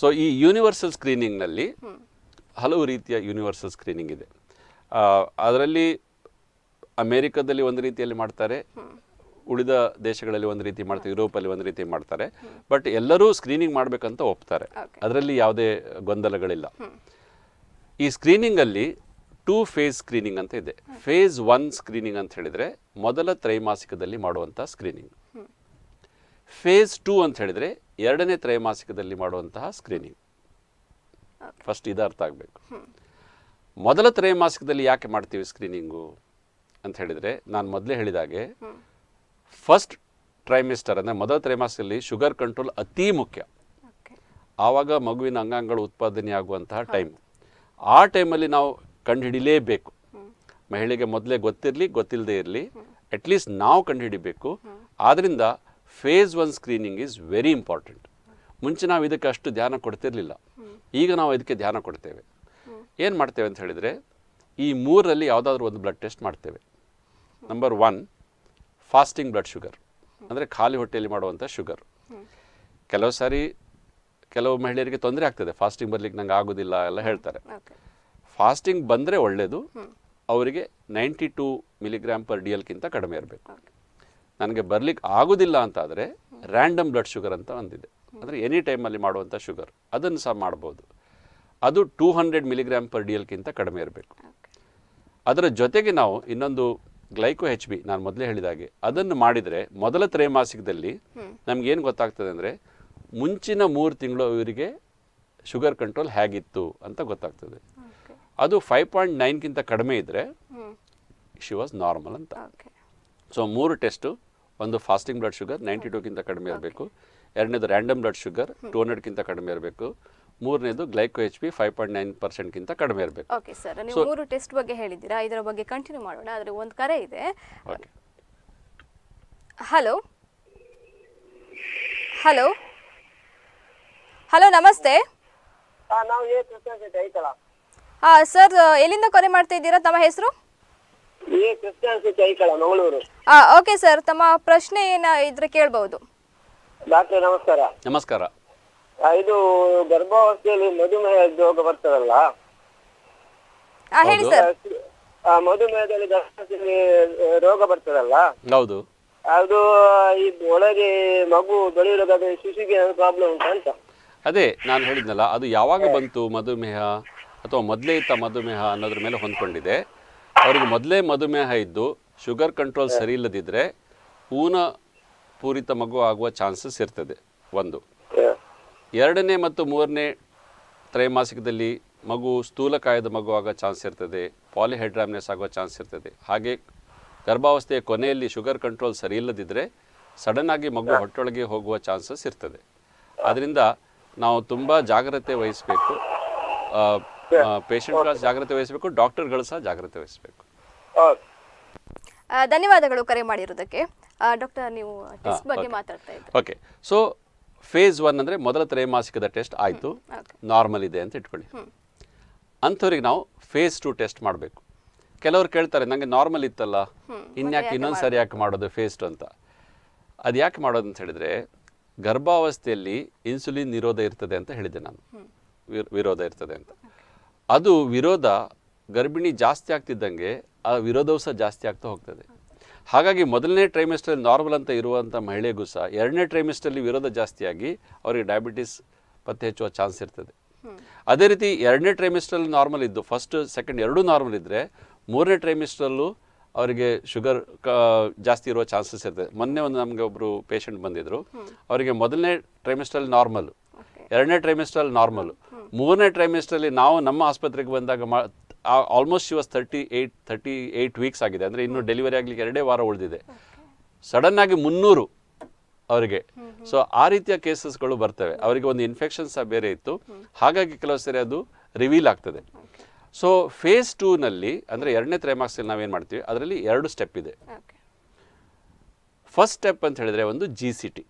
ಸೊ ಈ ಯೂನಿವರ್ಸಲ್ ಸ್ಕ್ರೀನಿಂಗ್ನಲ್ಲಿ ಹಲವು ರೀತಿಯ ಯೂನಿವರ್ಸಲ್ ಸ್ಕ್ರೀನಿಂಗ್ ಇದೆ ಅದರಲ್ಲಿ ಅಮೇರಿಕಾದಲ್ಲಿ ಒಂದು ರೀತಿಯಲ್ಲಿ ಮಾಡ್ತಾರೆ ಉಳಿದ ದೇಶಗಳಲ್ಲಿ ಒಂದು ರೀತಿ ಮಾಡ್ತಾರೆ ಯುರೋಪಲ್ಲಿ ಒಂದು ರೀತಿ ಮಾಡ್ತಾರೆ ಬಟ್ ಎಲ್ಲರೂ ಸ್ಕ್ರೀನಿಂಗ್ ಮಾಡಬೇಕಂತ ಒಪ್ತಾರೆ ಅದರಲ್ಲಿ ಯಾವುದೇ ಗೊಂದಲಗಳಿಲ್ಲ ಈ ಸ್ಕ್ರೀನಿಂಗಲ್ಲಿ ಟೂ ಫೇಸ್ ಸ್ಕ್ರೀನಿಂಗ್ ಅಂತ ಇದೆ ಫೇಸ್ ಒನ್ ಸ್ಕ್ರೀನಿಂಗ್ ಅಂತ ಹೇಳಿದರೆ ಮೊದಲ ತ್ರೈಮಾಸಿಕದಲ್ಲಿ ಮಾಡುವಂಥ ಸ್ಕ್ರೀನಿಂಗ್ ಫೇಸ್ ಟೂ ಅಂತ ಹೇಳಿದರೆ ಎರಡನೇ ತ್ರೈಮಾಸಿಕದಲ್ಲಿ ಮಾಡುವಂತಹ ಸ್ಕ್ರೀನಿಂಗ್ ಫಸ್ಟ್ ಇದು ಅರ್ಥ ಆಗಬೇಕು ಮೊದಲ ತ್ರೈಮಾಸಿಕದಲ್ಲಿ ಯಾಕೆ ಮಾಡ್ತೀವಿ ಸ್ಕ್ರೀನಿಂಗು ಅಂತ ಹೇಳಿದರೆ ನಾನು ಮೊದಲೇ ಹೇಳಿದಾಗೆ ಫಸ್ಟ್ ಟ್ರೈಮಿಸ್ಟರ್ ಅಂದರೆ ಮೊದಲ ತ್ರೈಮಾಸಿಕಲ್ಲಿ ಶುಗರ್ ಕಂಟ್ರೋಲ್ ಅತೀ ಮುಖ್ಯ ಆವಾಗ ಮಗುವಿನ ಅಂಗಾಂಗಗಳು ಉತ್ಪಾದನೆ ಆಗುವಂತಹ ಟೈಮ್ ಆ ಟೈಮಲ್ಲಿ ನಾವು ಕಂಡುಹಿಡಿಲೇಬೇಕು ಮಹಿಳೆಗೆ ಮೊದಲೇ ಗೊತ್ತಿರಲಿ ಗೊತ್ತಿಲ್ಲದೆ ಇರಲಿ ಅಟ್ಲೀಸ್ಟ್ ನಾವು ಕಂಡುಹಿಡಿಬೇಕು ಆದ್ದರಿಂದ phase one screening is very important ಮುಂಚೆ ನಾವು ಇದಕ್ಕೆ ಅಷ್ಟು ಧ್ಯಾನ ಕೊಡ್ತಿರಲಿಲ್ಲ ಈಗ ನಾವು ಇದಕ್ಕೆ ಧ್ಯಾನ ಕೊಡ್ತೇವೆ ಏನು ಮಾಡ್ತೇವೆ ಅಂತ ಹೇಳಿದರೆ ಈ ಮೂರರಲ್ಲಿ ಯಾವುದಾದ್ರೂ ಒಂದು ಬ್ಲಡ್ ಟೆಸ್ಟ್ ಮಾಡ್ತೇವೆ number one fasting blood sugar ಅಂದರೆ ಖಾಲಿ ಹೊಟ್ಟೆಯಲ್ಲಿ ಮಾಡುವಂಥ ಶುಗರ್ ಕೆಲವು ಸಾರಿ ಕೆಲವು ಮಹಿಳೆಯರಿಗೆ ತೊಂದರೆ ಆಗ್ತದೆ ಫಾಸ್ಟಿಂಗ್ ಬರಲಿಕ್ಕೆ ನಂಗೆ ಆಗೋದಿಲ್ಲ ಎಲ್ಲ ಹೇಳ್ತಾರೆ ಫಾಸ್ಟಿಂಗ್ ಬಂದರೆ ಒಳ್ಳೆಯದು ಅವರಿಗೆ ninety two milligram per D ಎಲ್ಗಿಂತ ಕಡಿಮೆ ಇರಬೇಕು ನನಗೆ ಬರಲಿಕ್ಕೆ ಆಗೋದಿಲ್ಲ ಅಂತಾದರೆ ರ್ಯಾಂಡಮ್ ಬ್ಲಡ್ ಶುಗರ್ ಅಂತ ಒಂದಿದೆ ಅಂದರೆ ಎನಿ ಟೈಮಲ್ಲಿ ಮಾಡುವಂಥ ಶುಗರ್ ಅದನ್ನು ಸಹ ಮಾಡ್ಬೋದು ಅದು two hundred milligram per D ಎಲ್ಗಿಂತ ಕಡಿಮೆ ಇರಬೇಕು ಅದರ ಜೊತೆಗೆ ನಾವು ಇನ್ನೊಂದು ಗ್ಲೈಕೋ ಹೆಚ್ ಬಿ ನಾನು ಮೊದಲೇ ಹೇಳಿದಾಗೆ ಅದನ್ನು ಮಾಡಿದರೆ ಮೊದಲ ತ್ರೈಮಾಸಿಕದಲ್ಲಿ ನಮಗೇನು ಗೊತ್ತಾಗ್ತದೆ ಅಂದರೆ ಮುಂಚಿನ ಮೂರು ತಿಂಗಳು ಇವರಿಗೆ ಶುಗರ್ ಕಂಟ್ರೋಲ್ ಹೇಗಿತ್ತು ಅಂತ ಗೊತ್ತಾಗ್ತದೆ ಅದು ಫೈವ್ ಪಾಯಿಂಟ್ ನೈನ್ಗಿಂತ ಕಡಿಮೆ ಇದ್ದರೆ ಶಿ ವಾಸ್ ನಾರ್ಮಲ್ ಅಂತ ಸೊ ಮೂರು ಟೆಸ್ಟು ಒಂದು ಫಾಸ್ಟಿಂಗ್ ಬ್ಲಡ್ ಶುಗರ್ ನೈಂಟಿ ಟೂಗಿಂತ ಕಡಿಮೆ ಇರಬೇಕು ಎರಡನೇದು ರ್ಯಾಂಡಮ್ ಬ್ಲಡ್ ಶುಗರ್ ಟೂ ಹಂಡ್ರೆಡ್ಗಿಂತ ಕಡಿಮೆ ಇರಬೇಕು ಮೂರನೇದು glyco H P five point nine ಪರ್ಸೆಂಟ್ಗಿಂತ ಕಡಿಮೆ ಇರಬೇಕು ಓಕೆ ಸರ್ ನೀವು ಮೂರು ಟೆಸ್ಟ್ ಬಗ್ಗೆ ಹೇಳಿದ್ದೀರಾ ಇದರ ಬಗ್ಗೆ ಕಂಟಿನ್ಯೂ ಮಾಡೋಣ ಆದರೆ ಒಂದು ಕರೆ ಇದೆ ಹಲೋ ಹಲೋ ಹಲೋ ನಮಸ್ತೆ ಹಾ ಸರ್ ಎಲ್ಲಿಂದ ಕರೆ ಮಾಡ್ತಾ ಇದ್ದೀರಾ ತಮ್ಮ ಹೆಸರು ಓಕೆ ಸರ್ ತಮ್ಮ ಪ್ರಶ್ನೆ ಏನ ಇದ್ರೆ ಕೇಳಬಹುದು ಡಾಕ್ಟರ್ ನಮಸ್ಕಾರ ನಮಸ್ಕಾರ ಇದು ಗರ್ಭಾವಸ್ಥೆಯಲ್ಲಿ ಮಧುಮೇಹ ರೋಗ ಬರ್ತದಲ್ಲ ಮಧುಮೇಹದಲ್ಲಿ ಗರ್ಭಾವಸ್ಥೆಯಲ್ಲಿ ರೋಗ ಬರ್ತದಲ್ಲ ಹೌದು ಅದು ಈ ಒಳಗೆ ಮಗು ಬೆಳೆಯುವಾಗ ಶಿಶುಗೆ ಪ್ರಾಬ್ಲಮ್ ಉಂಟು ಅಂತ ಅದೇ ನಾನು ಹೇಳಿದ್ನಲ್ಲ ಅದು ಯಾವಾಗ ಬಂತು ಮಧುಮೇಹ ಅಥವಾ ಮೊದಲೇ ಇತ್ತ ಮಧುಮೇಹ ಅನ್ನೋದ್ರ ಮೇಲೆ ಹೊಂದ್ಕೊಂಡಿದೆ ಅವರಿಗೆ ಮೊದಲೇ ಮಧುಮೇಹ ಇದ್ದು ಶುಗರ್ ಕಂಟ್ರೋಲ್ ಸರಿ ಇಲ್ಲದಿದ್ದರೆ ಊನ ಪೂರಿತ ಮಗು ಆಗುವ ಚಾನ್ಸಸ್ ಇರ್ತದೆ ಒಂದು ಎರಡನೇ ಮತ್ತು ಮೂರನೇ ತ್ರೈಮಾಸಿಕದಲ್ಲಿ ಮಗು ಸ್ಥೂಲಕಾಯದ ಮಗು ಆಗೋ ಚಾನ್ಸ್ ಇರ್ತದೆ ಪಾಲಿಹೈಡ್ರಾಮ್ನೆಸ್ ಆಗುವ ಚಾನ್ಸ್ ಇರ್ತದೆ ಹಾಗೆ ಗರ್ಭಾವಸ್ಥೆಯ ಕೊನೆಯಲ್ಲಿ ಶುಗರ್ ಕಂಟ್ರೋಲ್ ಸರಿ ಇಲ್ಲದಿದ್ದರೆ ಆಗಿ ಮಗು ಹೊಟ್ಟೊಳಗೆ ಹೋಗುವ ಚಾನ್ಸಸ್ ಇರ್ತದೆ ಅದರಿಂದ ನಾವು ತುಂಬ ಜಾಗ್ರತೆ ವಹಿಸಬೇಕು ಪೇಷಂಟ್ಗಳ ಜಾಗ್ರತೆ ವಹಿಸಬೇಕು ಡಾಕ್ಟರ್ಗಳು ಸಹ ಜಾಗ್ರತೆ ವಹಿಸಬೇಕು ಧನ್ಯವಾದಗಳು ಕರೆ ಮಾಡಿರೋದಕ್ಕೆ ಡಾಕ್ಟರ್ ನೀವು ಟೆಸ್ಟ್ ಬಗ್ಗೆ ಮಾತಾಡ್ತಾ ಓಕೆ ಸೊ ಫೇಸ್ ಒನ್ ಅಂದರೆ ಮೊದಲ ತ್ರೈಮಾಸಿಕದ ಟೆಸ್ಟ್ ಆಯಿತು ನಾರ್ಮಲ್ ಇದೆ ಅಂತ ಇಟ್ಕೊಳ್ಳಿ ಅಂಥವ್ರಿಗೆ ನಾವು ಫೇಸ್ ಟು ಟೆಸ್ಟ್ ಮಾಡಬೇಕು ಕೆಲವರು ಕೇಳ್ತಾರೆ ನನಗೆ ನಾರ್ಮಲ್ ಇತ್ತಲ್ಲ ಇನ್ಯಾಕೆ ಇನ್ನೊಂದು ಸರಿ ಯಾಕೆ ಮಾಡೋದು ಫೇಸ್ ಟು ಅಂತ ಅದು ಯಾಕೆ ಮಾಡೋದು ಅಂತ ಹೇಳಿದರೆ ಗರ್ಭಾವಸ್ಥೆಯಲ್ಲಿ ಇನ್ಸುಲಿನ್ ನಿರೋಧ ಇರ್ತದೆ ಅಂತ ಹೇಳಿದೆ ನಾನು ವಿರೋಧ ಇರ್ತದೆ ಅಂತ ಅದು ವಿರೋಧ ಗರ್ಭಿಣಿ ಜಾಸ್ತಿ ಆಗ್ತಿದ್ದಂಗೆ ಆ ವಿರೋಧವೂ ಸಹ ಜಾಸ್ತಿ ಆಗ್ತಾ ಹೋಗ್ತದೆ ಹಾಗಾಗಿ ಮೊದಲನೇ ಟ್ರೈಮೆಸ್ಟರ್ ನಾರ್ಮಲ್ ಅಂತ ಇರುವಂಥ ಮಹಿಳೆಗೂ ಸಹ ಎರಡನೇ ಟ್ರೈಮಿಸ್ಟಲ್ಲಿ ವಿರೋಧ ಜಾಸ್ತಿಯಾಗಿ ಅವರಿಗೆ ಡಯಾಬಿಟಿಸ್ ಪತ್ತೆ ಹೆಚ್ಚುವ ಚಾನ್ಸ್ ಇರ್ತದೆ ಅದೇ ರೀತಿ ಎರಡನೇ ಟ್ರೈಮಿಸ್ಟ್ರಲ್ಲಿ ನಾರ್ಮಲ್ ಇದ್ದು ಫಸ್ಟ್ ಸೆಕೆಂಡ್ ಎರಡೂ ನಾರ್ಮಲ್ ಇದ್ದರೆ ಮೂರನೇ ಟ್ರೈಮಿಸ್ಟ್ರಲ್ಲೂ ಅವರಿಗೆ ಶುಗರ್ ಜಾಸ್ತಿ ಇರುವ ಚಾನ್ಸಸ್ ಇರ್ತದೆ ಮೊನ್ನೆ ಒಂದು ನಮಗೆ ಒಬ್ಬರು ಪೇಷಂಟ್ ಬಂದಿದ್ದರು ಅವರಿಗೆ ಮೊದಲನೇ ಟ್ರೈಮಿಸ್ಟ್ರಲ್ಲಿ ನಾರ್ಮಲ್ ಎರಡನೇ ಟ್ರೈಮಿಸ್ಟ್ರಲ್ಲಿ ನಾರ್ಮಲ್ ಮೂರನೇ ಟ್ರೈಮಿಸ್ಟ್ರಲ್ಲಿ ನಾವು ನಮ್ಮ ಆಸ್ಪತ್ರೆಗೆ ಬಂದಾಗ ಮಾ almost she was thirty eight thirty eight weeks ಆಗಿದೆ ಅಂದರೆ ಇನ್ನು ಡೆಲಿವರಿ ಆಗಲಿಕ್ಕೆ ಎರಡೇ ವಾರ ಉಳಿದಿದೆ ಆಗಿ ಮುನ್ನೂರು ಅವರಿಗೆ ಸೊ ಆ ರೀತಿಯ ಕೇಸಸ್ಗಳು ಬರ್ತವೆ ಅವರಿಗೆ ಒಂದು ಇನ್ಫೆಕ್ಷನ್ ಸಹ ಬೇರೆ ಇತ್ತು ಹಾಗಾಗಿ ಕೆಲವು ಸರಿ ಅದು ರಿವೀಲ್ ಆಗ್ತದೆ ಸೊ ಫೇಸ್ ಟೂನಲ್ಲಿ ಅಂದರೆ ಎರಡನೇ ತ್ರೈಮಾಕ್ಸಲ್ಲಿ ನಾವೇನು ಮಾಡ್ತೀವಿ ಅದರಲ್ಲಿ ಎರಡು ಸ್ಟೆಪ್ ಇದೆ ಫಸ್ಟ್ ಸ್ಟೆಪ್ ಅಂತ ಹೇಳಿದ್ರೆ ಒಂದು G C T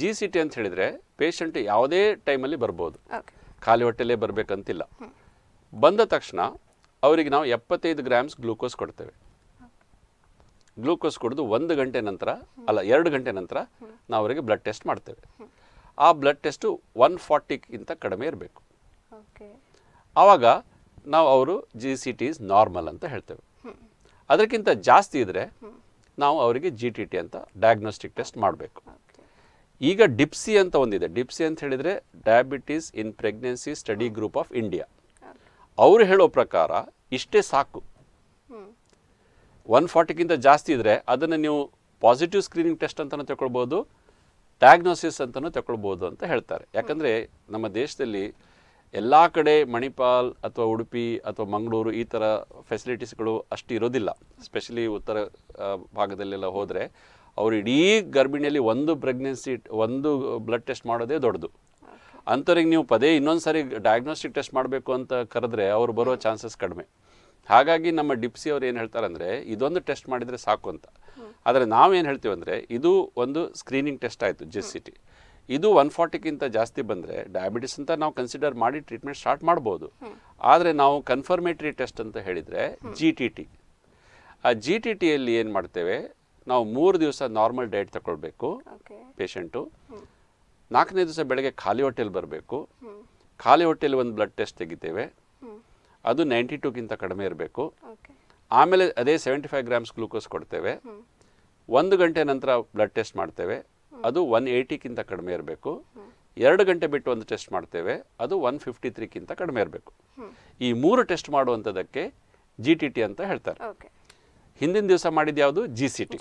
G C T ಅಂತ ಹೇಳಿದರೆ ಪೇಷಂಟ್ ಯಾವುದೇ ಟೈಮಲ್ಲಿ ಬರ್ಬೋದು ಖಾಲಿ ಹೊಟ್ಟೆಲ್ಲೇ ಬರಬೇಕಂತಿಲ್ಲ ಬಂದ ತಕ್ಷಣ ಅವರಿಗೆ ನಾವು ಎಪ್ಪತ್ತೈದು ಗ್ರಾಮ್ಸ್ ಗ್ಲೂಕೋಸ್ ಕೊಡ್ತೇವೆ ಗ್ಲೂಕೋಸ್ ಕುಡಿದು ಒಂದು ಗಂಟೆ ನಂತರ ಅಲ್ಲ ಎರಡು ಗಂಟೆ ನಂತರ ನಾವು ಅವರಿಗೆ ಬ್ಲಡ್ ಟೆಸ್ಟ್ ಮಾಡ್ತೇವೆ ಆ ಬ್ಲಡ್ ಟೆಸ್ಟು ಒನ್ ಫಾರ್ಟಿಗಿಂತ ಕಡಿಮೆ ಇರಬೇಕು ಆವಾಗ ನಾವು ಅವರು G C T is normal ಅಂತ ಹೇಳ್ತೇವೆ ಅದಕ್ಕಿಂತ ಜಾಸ್ತಿ ಇದ್ದರೆ ನಾವು ಅವರಿಗೆ ಜಿ ಟಿ ಟಿ ಅಂತ ಡಯಾಗ್ನೋಸ್ಟಿಕ್ ಟೆಸ್ಟ್ ಮಾಡಬೇಕು ಈಗ ಡಿಪ್ಸಿ ಅಂತ ಒಂದಿದೆ ಡಿಪ್ಸಿ ಅಂತ ಹೇಳಿದರೆ diabetes in pregnancy study group of India ಅವರು ಹೇಳೋ ಪ್ರಕಾರ ಇಷ್ಟೇ ಸಾಕು ಒನ್ ಫಾರ್ಟಿಗಿಂತ ಜಾಸ್ತಿ ಇದ್ದರೆ ಅದನ್ನು ನೀವು ಪಾಸಿಟಿವ್ ಸ್ಕ್ರೀನಿಂಗ್ ಟೆಸ್ಟ್ ಅಂತಲೂ ತಗೊಳ್ಬೋದು ಡಯಾಗ್ನೋಸಿಸ್ ಅಂತಲೂ ತಗೊಳ್ಬೋದು ಅಂತ ಹೇಳ್ತಾರೆ ಯಾಕಂದರೆ ನಮ್ಮ ದೇಶದಲ್ಲಿ ಎಲ್ಲ ಕಡೆ ಮಣಿಪಾಲ್ ಅಥವಾ ಉಡುಪಿ ಅಥವಾ ಮಂಗಳೂರು ಈ ಥರ ಫೆಸಿಲಿಟೀಸ್ಗಳು ಅಷ್ಟು ಇರೋದಿಲ್ಲ ಸ್ಪೆಷಲಿ ಉತ್ತರ ಭಾಗದಲ್ಲೆಲ್ಲ ಹೋದರೆ ಅವರು ಇಡೀ ಗರ್ಭಿಣಿಯಲ್ಲಿ ಒಂದು ಪ್ರೆಗ್ನೆನ್ಸಿ ಒಂದು ಬ್ಲಡ್ ಟೆಸ್ಟ್ ಮಾಡೋದೇ ದೊಡ್ಡದು ಅಂಥವ್ರಿಗೆ ನೀವು ಪದೇ ಇನ್ನೊಂದು ಸಾರಿ ಡಯಾಗ್ನೋಸ್ಟಿಕ್ ಟೆಸ್ಟ್ ಮಾಡಬೇಕು ಅಂತ ಕರೆದ್ರೆ ಅವ್ರು ಬರೋ ಚಾನ್ಸಸ್ ಕಡಿಮೆ ಹಾಗಾಗಿ ನಮ್ಮ ಡಿಪ್ಸಿ ಅವ್ರು ಏನು ಅಂದರೆ ಇದೊಂದು ಟೆಸ್ಟ್ ಮಾಡಿದರೆ ಸಾಕು ಅಂತ ಆದರೆ ನಾವೇನು ಹೇಳ್ತೀವಿ ಅಂದರೆ ಇದು ಒಂದು ಸ್ಕ್ರೀನಿಂಗ್ ಟೆಸ್ಟ್ ಆಯಿತು ಜಿ ಸಿ ಟಿ ಇದು ಒನ್ ಫಾರ್ಟಿಗಿಂತ ಜಾಸ್ತಿ ಬಂದರೆ ಡಯಾಬಿಟಿಸ್ ಅಂತ ನಾವು ಕನ್ಸಿಡರ್ ಮಾಡಿ ಟ್ರೀಟ್ಮೆಂಟ್ ಸ್ಟಾರ್ಟ್ ಮಾಡ್ಬೋದು ಆದರೆ ನಾವು ಕನ್ಫರ್ಮೇಟ್ರಿ ಟೆಸ್ಟ್ ಅಂತ ಹೇಳಿದರೆ ಜಿ ಟಿ ಟಿ ಆ ಜಿ ಟಿ ಟಿಯಲ್ಲಿ ಏನು ಮಾಡ್ತೇವೆ ನಾವು ಮೂರು ದಿವಸ ನಾರ್ಮಲ್ ಡಯಟ್ ತಗೊಳ್ಬೇಕು ಪೇಷಂಟು ನಾಲ್ಕನೇ ದಿವಸ ಬೆಳಗ್ಗೆ ಖಾಲಿ ಹೊಟ್ಟೆಲಿ ಬರಬೇಕು ಖಾಲಿ ಹೊಟ್ಟೆಲಿ ಒಂದು ಬ್ಲಡ್ ಟೆಸ್ಟ್ ತೆಗಿತೇವೆ ಅದು ನೈಂಟಿ ಟೂಗಿಂತ ಕಡಿಮೆ ಇರಬೇಕು ಆಮೇಲೆ ಅದೇ ಸೆವೆಂಟಿ ಫೈವ್ ಗ್ರಾಮ್ಸ್ ಗ್ಲೂಕೋಸ್ ಕೊಡ್ತೇವೆ ಒಂದು ಗಂಟೆ ನಂತರ ಬ್ಲಡ್ ಟೆಸ್ಟ್ ಮಾಡ್ತೇವೆ ಅದು ಒನ್ ಏಯ್ಟಿಗಿಂತ ಕಡಿಮೆ ಇರಬೇಕು ಎರಡು ಗಂಟೆ ಬಿಟ್ಟು ಒಂದು ಟೆಸ್ಟ್ ಮಾಡ್ತೇವೆ ಅದು ಒನ್ ಫಿಫ್ಟಿ ತ್ರೀಕ್ಕಿಂತ ಕಡಿಮೆ ಇರಬೇಕು ಈ ಮೂರು ಟೆಸ್ಟ್ ಮಾಡುವಂಥದ್ದಕ್ಕೆ ಜಿ ಟಿ ಟಿ ಅಂತ ಹೇಳ್ತಾರೆ ಹಿಂದಿನ ದಿವಸ ಮಾಡಿದ ಯಾವುದು ಜಿ ಸಿ ಟಿ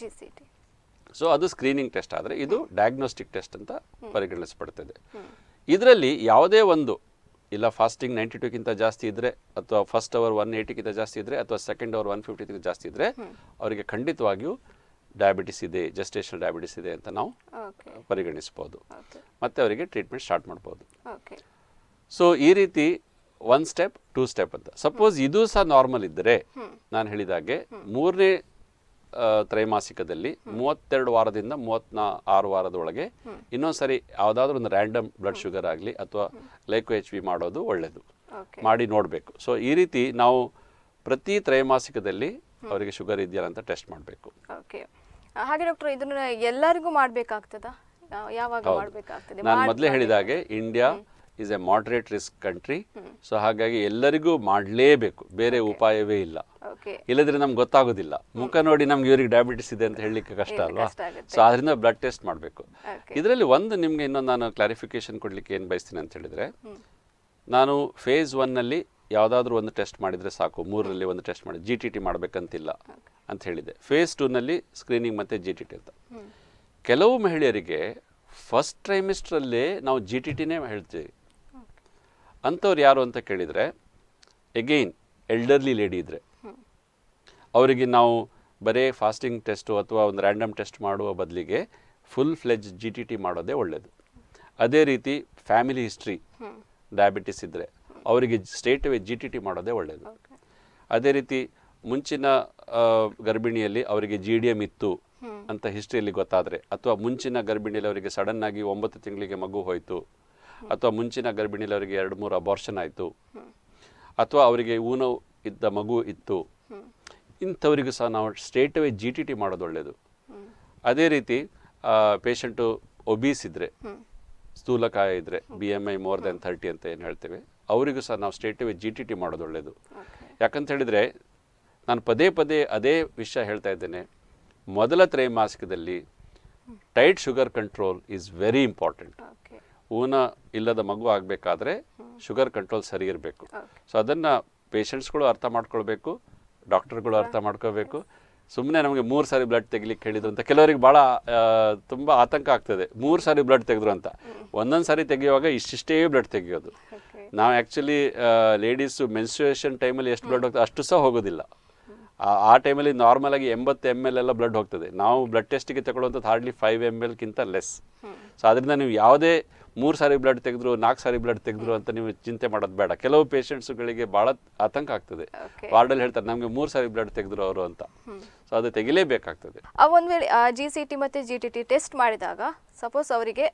ಸೊ ಅದು ಸ್ಕ್ರೀನಿಂಗ್ ಟೆಸ್ಟ್ ಆದರೆ ಇದು ಡಯಾಗ್ನೋಸ್ಟಿಕ್ ಟೆಸ್ಟ್ ಅಂತ ಪರಿಗಣಿಸಬಡ್ತದೆ ಇದರಲ್ಲಿ ಯಾವುದೇ ಒಂದು ಇಲ್ಲ ಫಾಸ್ಟಿಂಗ್ ನೈಂಟಿ ಟೂಗಿಂತ ಜಾಸ್ತಿ ಇದ್ರೆ ಅಥವಾ ಫಸ್ಟ್ ಅವರ್ ಒನ್ ಏಯ್ಟಿಗಿಂತ ಜಾಸ್ತಿ ಇದ್ರೆ ಅಥವಾ ಸೆಕೆಂಡ್ ಅವರ್ ಒನ್ ಫಿಫ್ಟಿಗಿಂತ ಜಾಸ್ತಿ ಇದ್ರೆ ಅವರಿಗೆ ಖಂಡಿತವಾಗಿಯೂ ಡಯಾಬಿಟಿಸ್ ಇದೆ ಜಸ್ಟೇಷನ್ ಡಯಾಬಿಟಿಸ್ ಇದೆ ಅಂತ ನಾವು ಪರಿಗಣಿಸ್ಬೋದು ಮತ್ತೆ ಅವರಿಗೆ ಟ್ರೀಟ್ಮೆಂಟ್ ಸ್ಟಾರ್ಟ್ ಮಾಡ್ಬೋದು ಸೊ ಈ ರೀತಿ ಒನ್ ಸ್ಟೆಪ್ ಟೂ ಸ್ಟೆಪ್ ಅಂತ ಸಪೋಸ್ ಇದು ಸಹ ನಾರ್ಮಲ್ ಇದ್ರೆ ನಾನು ಹೇಳಿದಾಗೆ ಮೂರನೇ ತ್ರೈಮಾಸಿಕದಲ್ಲಿ ಮೂವತ್ತೆರಡು ವಾರದಿಂದ ನಾ ಆರು ವಾರದೊಳಗೆ ಇನ್ನೊಂದ್ಸರಿ ಯಾವ್ದಾದ್ರು ಒಂದು ರ್ಯಾಂಡಮ್ ಬ್ಲಡ್ ಶುಗರ್ ಆಗಲಿ ಅಥವಾ ಲೈಕೋ ಎಚ್ ವಿ ಮಾಡೋದು ಒಳ್ಳೆಯದು ಮಾಡಿ ನೋಡಬೇಕು ಸೊ ಈ ರೀತಿ ನಾವು ಪ್ರತಿ ತ್ರೈಮಾಸಿಕದಲ್ಲಿ ಅವರಿಗೆ ಶುಗರ್ ಇದೆಯಾ ಅಂತ ಟೆಸ್ಟ್ ಮಾಡಬೇಕು ಹಾಗೆ ಡಾಕ್ಟರ್ ಇದನ್ನ ಎಲ್ಲರಿಗೂ ಮಾಡಬೇಕಾಗ್ತದಾ ಯಾವಾಗ ನಾನು ಮೊದಲೇ ಹೇಳಿದ ಹಾಗೆ India is a moderate risk country so ಹಾಗಾಗಿ ಎಲ್ಲರಿಗೂ ಮಾಡಲೇಬೇಕು ಬೇರೆ ಉಪಾಯವೇ ಇಲ್ಲ ಇಲ್ಲದ್ರೆ ನಮ್ಗೆ ಗೊತ್ತಾಗೋದಿಲ್ಲ ಮುಖ ನೋಡಿ ನಮ್ಗೆ ಇವರಿಗೆ ಡಯಾಬಿಟಿಸ್ ಇದೆ ಅಂತ ಹೇಳಲಿಕ್ಕೆ ಕಷ್ಟ ಅಲ್ವಾ ಸೊ ಅದರಿಂದ ಬ್ಲಡ್ ಟೆಸ್ಟ್ ಮಾಡಬೇಕು ಇದರಲ್ಲಿ ಒಂದು ನಿಮಗೆ ಇನ್ನೊಂದು ನಾನು ಕ್ಲಾರಿಫಿಕೇಶನ್ ಕೊಡಲಿಕ್ಕೆ ಏನು ಬಯಸ್ತೀನಿ ಅಂತ ಹೇಳಿದ್ರೆ ನಾನು ಫೇಸ್ ಒನ್ನಲ್ಲಿ ಯಾವುದಾದ್ರೂ ಒಂದು ಟೆಸ್ಟ್ ಮಾಡಿದರೆ ಸಾಕು ಮೂರರಲ್ಲಿ ಒಂದು ಟೆಸ್ಟ್ ಮಾಡಿ ಜಿ ಟಿ ಟಿ ಮಾಡಬೇಕಂತಿಲ್ಲ ಅಂತ ಹೇಳಿದೆ ಫೇಸ್ ಟೂನಲ್ಲಿ ಸ್ಕ್ರೀನಿಂಗ್ ಮತ್ತು ಜಿ ಟಿ ಟಿ ಅಂತ ಕೆಲವು ಮಹಿಳೆಯರಿಗೆ ಫಸ್ಟ್ ಟ್ರೈಮಿಸ್ಟ್ರಲ್ಲೇ ನಾವು ಜಿ ಟಿ ಟಿನೇ ಹೇಳ್ತೀವಿ ಅಂಥವ್ರು ಯಾರು ಅಂತ ಕೇಳಿದರೆ ಎಗೈನ್ ಎಲ್ಡರ್ಲಿ ಲೇಡಿ ಇದ್ದರೆ ಅವರಿಗೆ ನಾವು ಬರೀ ಫಾಸ್ಟಿಂಗ್ ಟೆಸ್ಟು ಅಥವಾ ಒಂದು ರ್ಯಾಂಡಮ್ ಟೆಸ್ಟ್ ಮಾಡುವ ಬದಲಿಗೆ full fledged G T T ಮಾಡೋದೇ ಒಳ್ಳೆಯದು ಅದೇ ರೀತಿ ಫ್ಯಾಮಿಲಿ ಹಿಸ್ಟ್ರಿ ಡಯಾಬಿಟಿಸ್ ಇದ್ದರೆ ಅವರಿಗೆ straight away G T T ಮಾಡೋದೇ ಒಳ್ಳೆಯದು ಅದೇ ರೀತಿ ಮುಂಚಿನ ಗರ್ಭಿಣಿಯಲ್ಲಿ ಅವರಿಗೆ ಜಿ ಡಿ ಎಮ್ ಇತ್ತು ಅಂತ ಹಿಸ್ಟ್ರಿಯಲ್ಲಿ ಗೊತ್ತಾದರೆ ಅಥವಾ ಮುಂಚಿನ ಗರ್ಭಿಣಿಯಲ್ಲಿ ಅವರಿಗೆ ಸಡನ್ನಾಗಿ ಒಂಬತ್ತು ತಿಂಗಳಿಗೆ ಮಗು ಹೋಯಿತು ಅಥವಾ ಮುಂಚಿನ ಗರ್ಭಿಣಿಯಲ್ಲಿ ಅವರಿಗೆ ಎರಡು ಮೂರು ಅಬಾರ್ಷನ್ ಆಯಿತು ಅಥವಾ ಅವರಿಗೆ ಊನೋ ಇದ್ದ ಮಗು ಇತ್ತು ಇಂಥವರಿಗೂ ಸಹ ನಾವು straight away G T T ಮಾಡೋದು ಒಳ್ಳೆಯದು ಅದೇ ರೀತಿ ಪೇಷಂಟು ಒಬೀಸ್ ಇದ್ದರೆ ಸ್ಥೂಲಕಾಯ ಇದ್ದರೆ B M I more than thirty ಅಂತ ಏನು ಹೇಳ್ತೇವೆ ಅವರಿಗೂ ಸಹ ನಾವು straight away G T T ಮಾಡೋದು ಒಳ್ಳೆಯದು ಯಾಕಂತ ಹೇಳಿದರೆ ನಾನು ಪದೇ ಪದೇ ಅದೇ ವಿಷಯ ಹೇಳ್ತಾ ಇದ್ದೇನೆ ಮೊದಲ ತ್ರೈಮಾಸಿಕದಲ್ಲಿ tight sugar control is very important ಊನ ಇಲ್ಲದ ಮಗು ಆಗಬೇಕಾದ್ರೆ ಶುಗರ್ ಕಂಟ್ರೋಲ್ ಸರಿ ಇರಬೇಕು ಸೊ ಅದನ್ನು ಪೇಷಂಟ್ಸ್ಗಳು ಅರ್ಥ ಮಾಡ್ಕೊಳ್ಬೇಕು ಡಾಕ್ಟರ್ಗಳು ಅರ್ಥ ಮಾಡ್ಕೋಬೇಕು ಸುಮ್ಮನೆ ನಮಗೆ ಮೂರು ಸಾರಿ ಬ್ಲಡ್ ತೆಗಿಲಿಕ್ಕೆ ಹೇಳಿದ್ರು ಅಂತ ಕೆಲವರಿಗೆ ಭಾಳ ತುಂಬ ಆತಂಕ ಆಗ್ತದೆ ಮೂರು ಸಾರಿ ಬ್ಲಡ್ ತೆಗೆದ್ರು ಅಂತ ಒಂದೊಂದು ಸಾರಿ ತೆಗೆಯುವಾಗ ಇಷ್ಟಿಷ್ಟೇ ಬ್ಲಡ್ ತೆಗೆಯೋದು ನಾವು ಆ್ಯಕ್ಚುಲಿ ಲೇಡೀಸು ಮೆನ್ಸುರೇಷನ್ ಟೈಮಲ್ಲಿ ಎಷ್ಟು ಬ್ಲಡ್ ಹೋಗ್ತದೆ ಅಷ್ಟು ಸಹ ಹೋಗೋದಿಲ್ಲ ಆ ಟೈಮಲ್ಲಿ ನಾರ್ಮಲಾಗಿ ಎಂಬತ್ತು ಎಮ್ ಎಲ್ ಎಲ್ಲ ಬ್ಲಡ್ ಹೋಗ್ತದೆ ನಾವು ಬ್ಲಡ್ ಟೆಸ್ಟಿಗೆ ತಗೊಳ್ಳುವಂಥದ್ದು ಹಾರ್ಡ್ಲಿ ಫೈವ್ ಎಮ್ ಎಲ್ಗಿಂತ ಲೆಸ್ ಸೊ ಅದರಿಂದ ನೀವು ಯಾವುದೇ ಮೂರು ಸಾರಿ ಬ್ಲಡ್ ತೆಗೆದ್ರು ನಾಲ್ಕು ಸಾರಿ ಬ್ಲಡ್ ತೆಗೆದ್ರು ಅಂತ ನೀವು ಚಿಂತೆ ಮಾಡೋದು ಬೇಡ ಕೆಲವು ಪೇಷೆಂಟ್ಸ್ಗಳಿಗೆ ಭಾಳ ಆತಂಕ ಆಗ್ತದೆ ವಾರ್ಡಲ್ಲಿ ಹೇಳ್ತಾರೆ ನಮಗೆ ಮೂರು ಸಾರಿ ಬ್ಲಡ್ ತೆಗೆದ್ರು ಅವರು ಅಂತ ಸೊ ಅದು ತೆಗಿಲೇಬೇಕಾಗ್ತದೆ ಒಂದು ವೇಳೆ ಜಿ ಸಿ ಟಿ ಮತ್ತು ಜಿ ಟಿ ಟಿ ಟೆಸ್ಟ್ ಮಾಡಿದಾಗ ಸಪೋಸ್ ಅವರಿಗೆ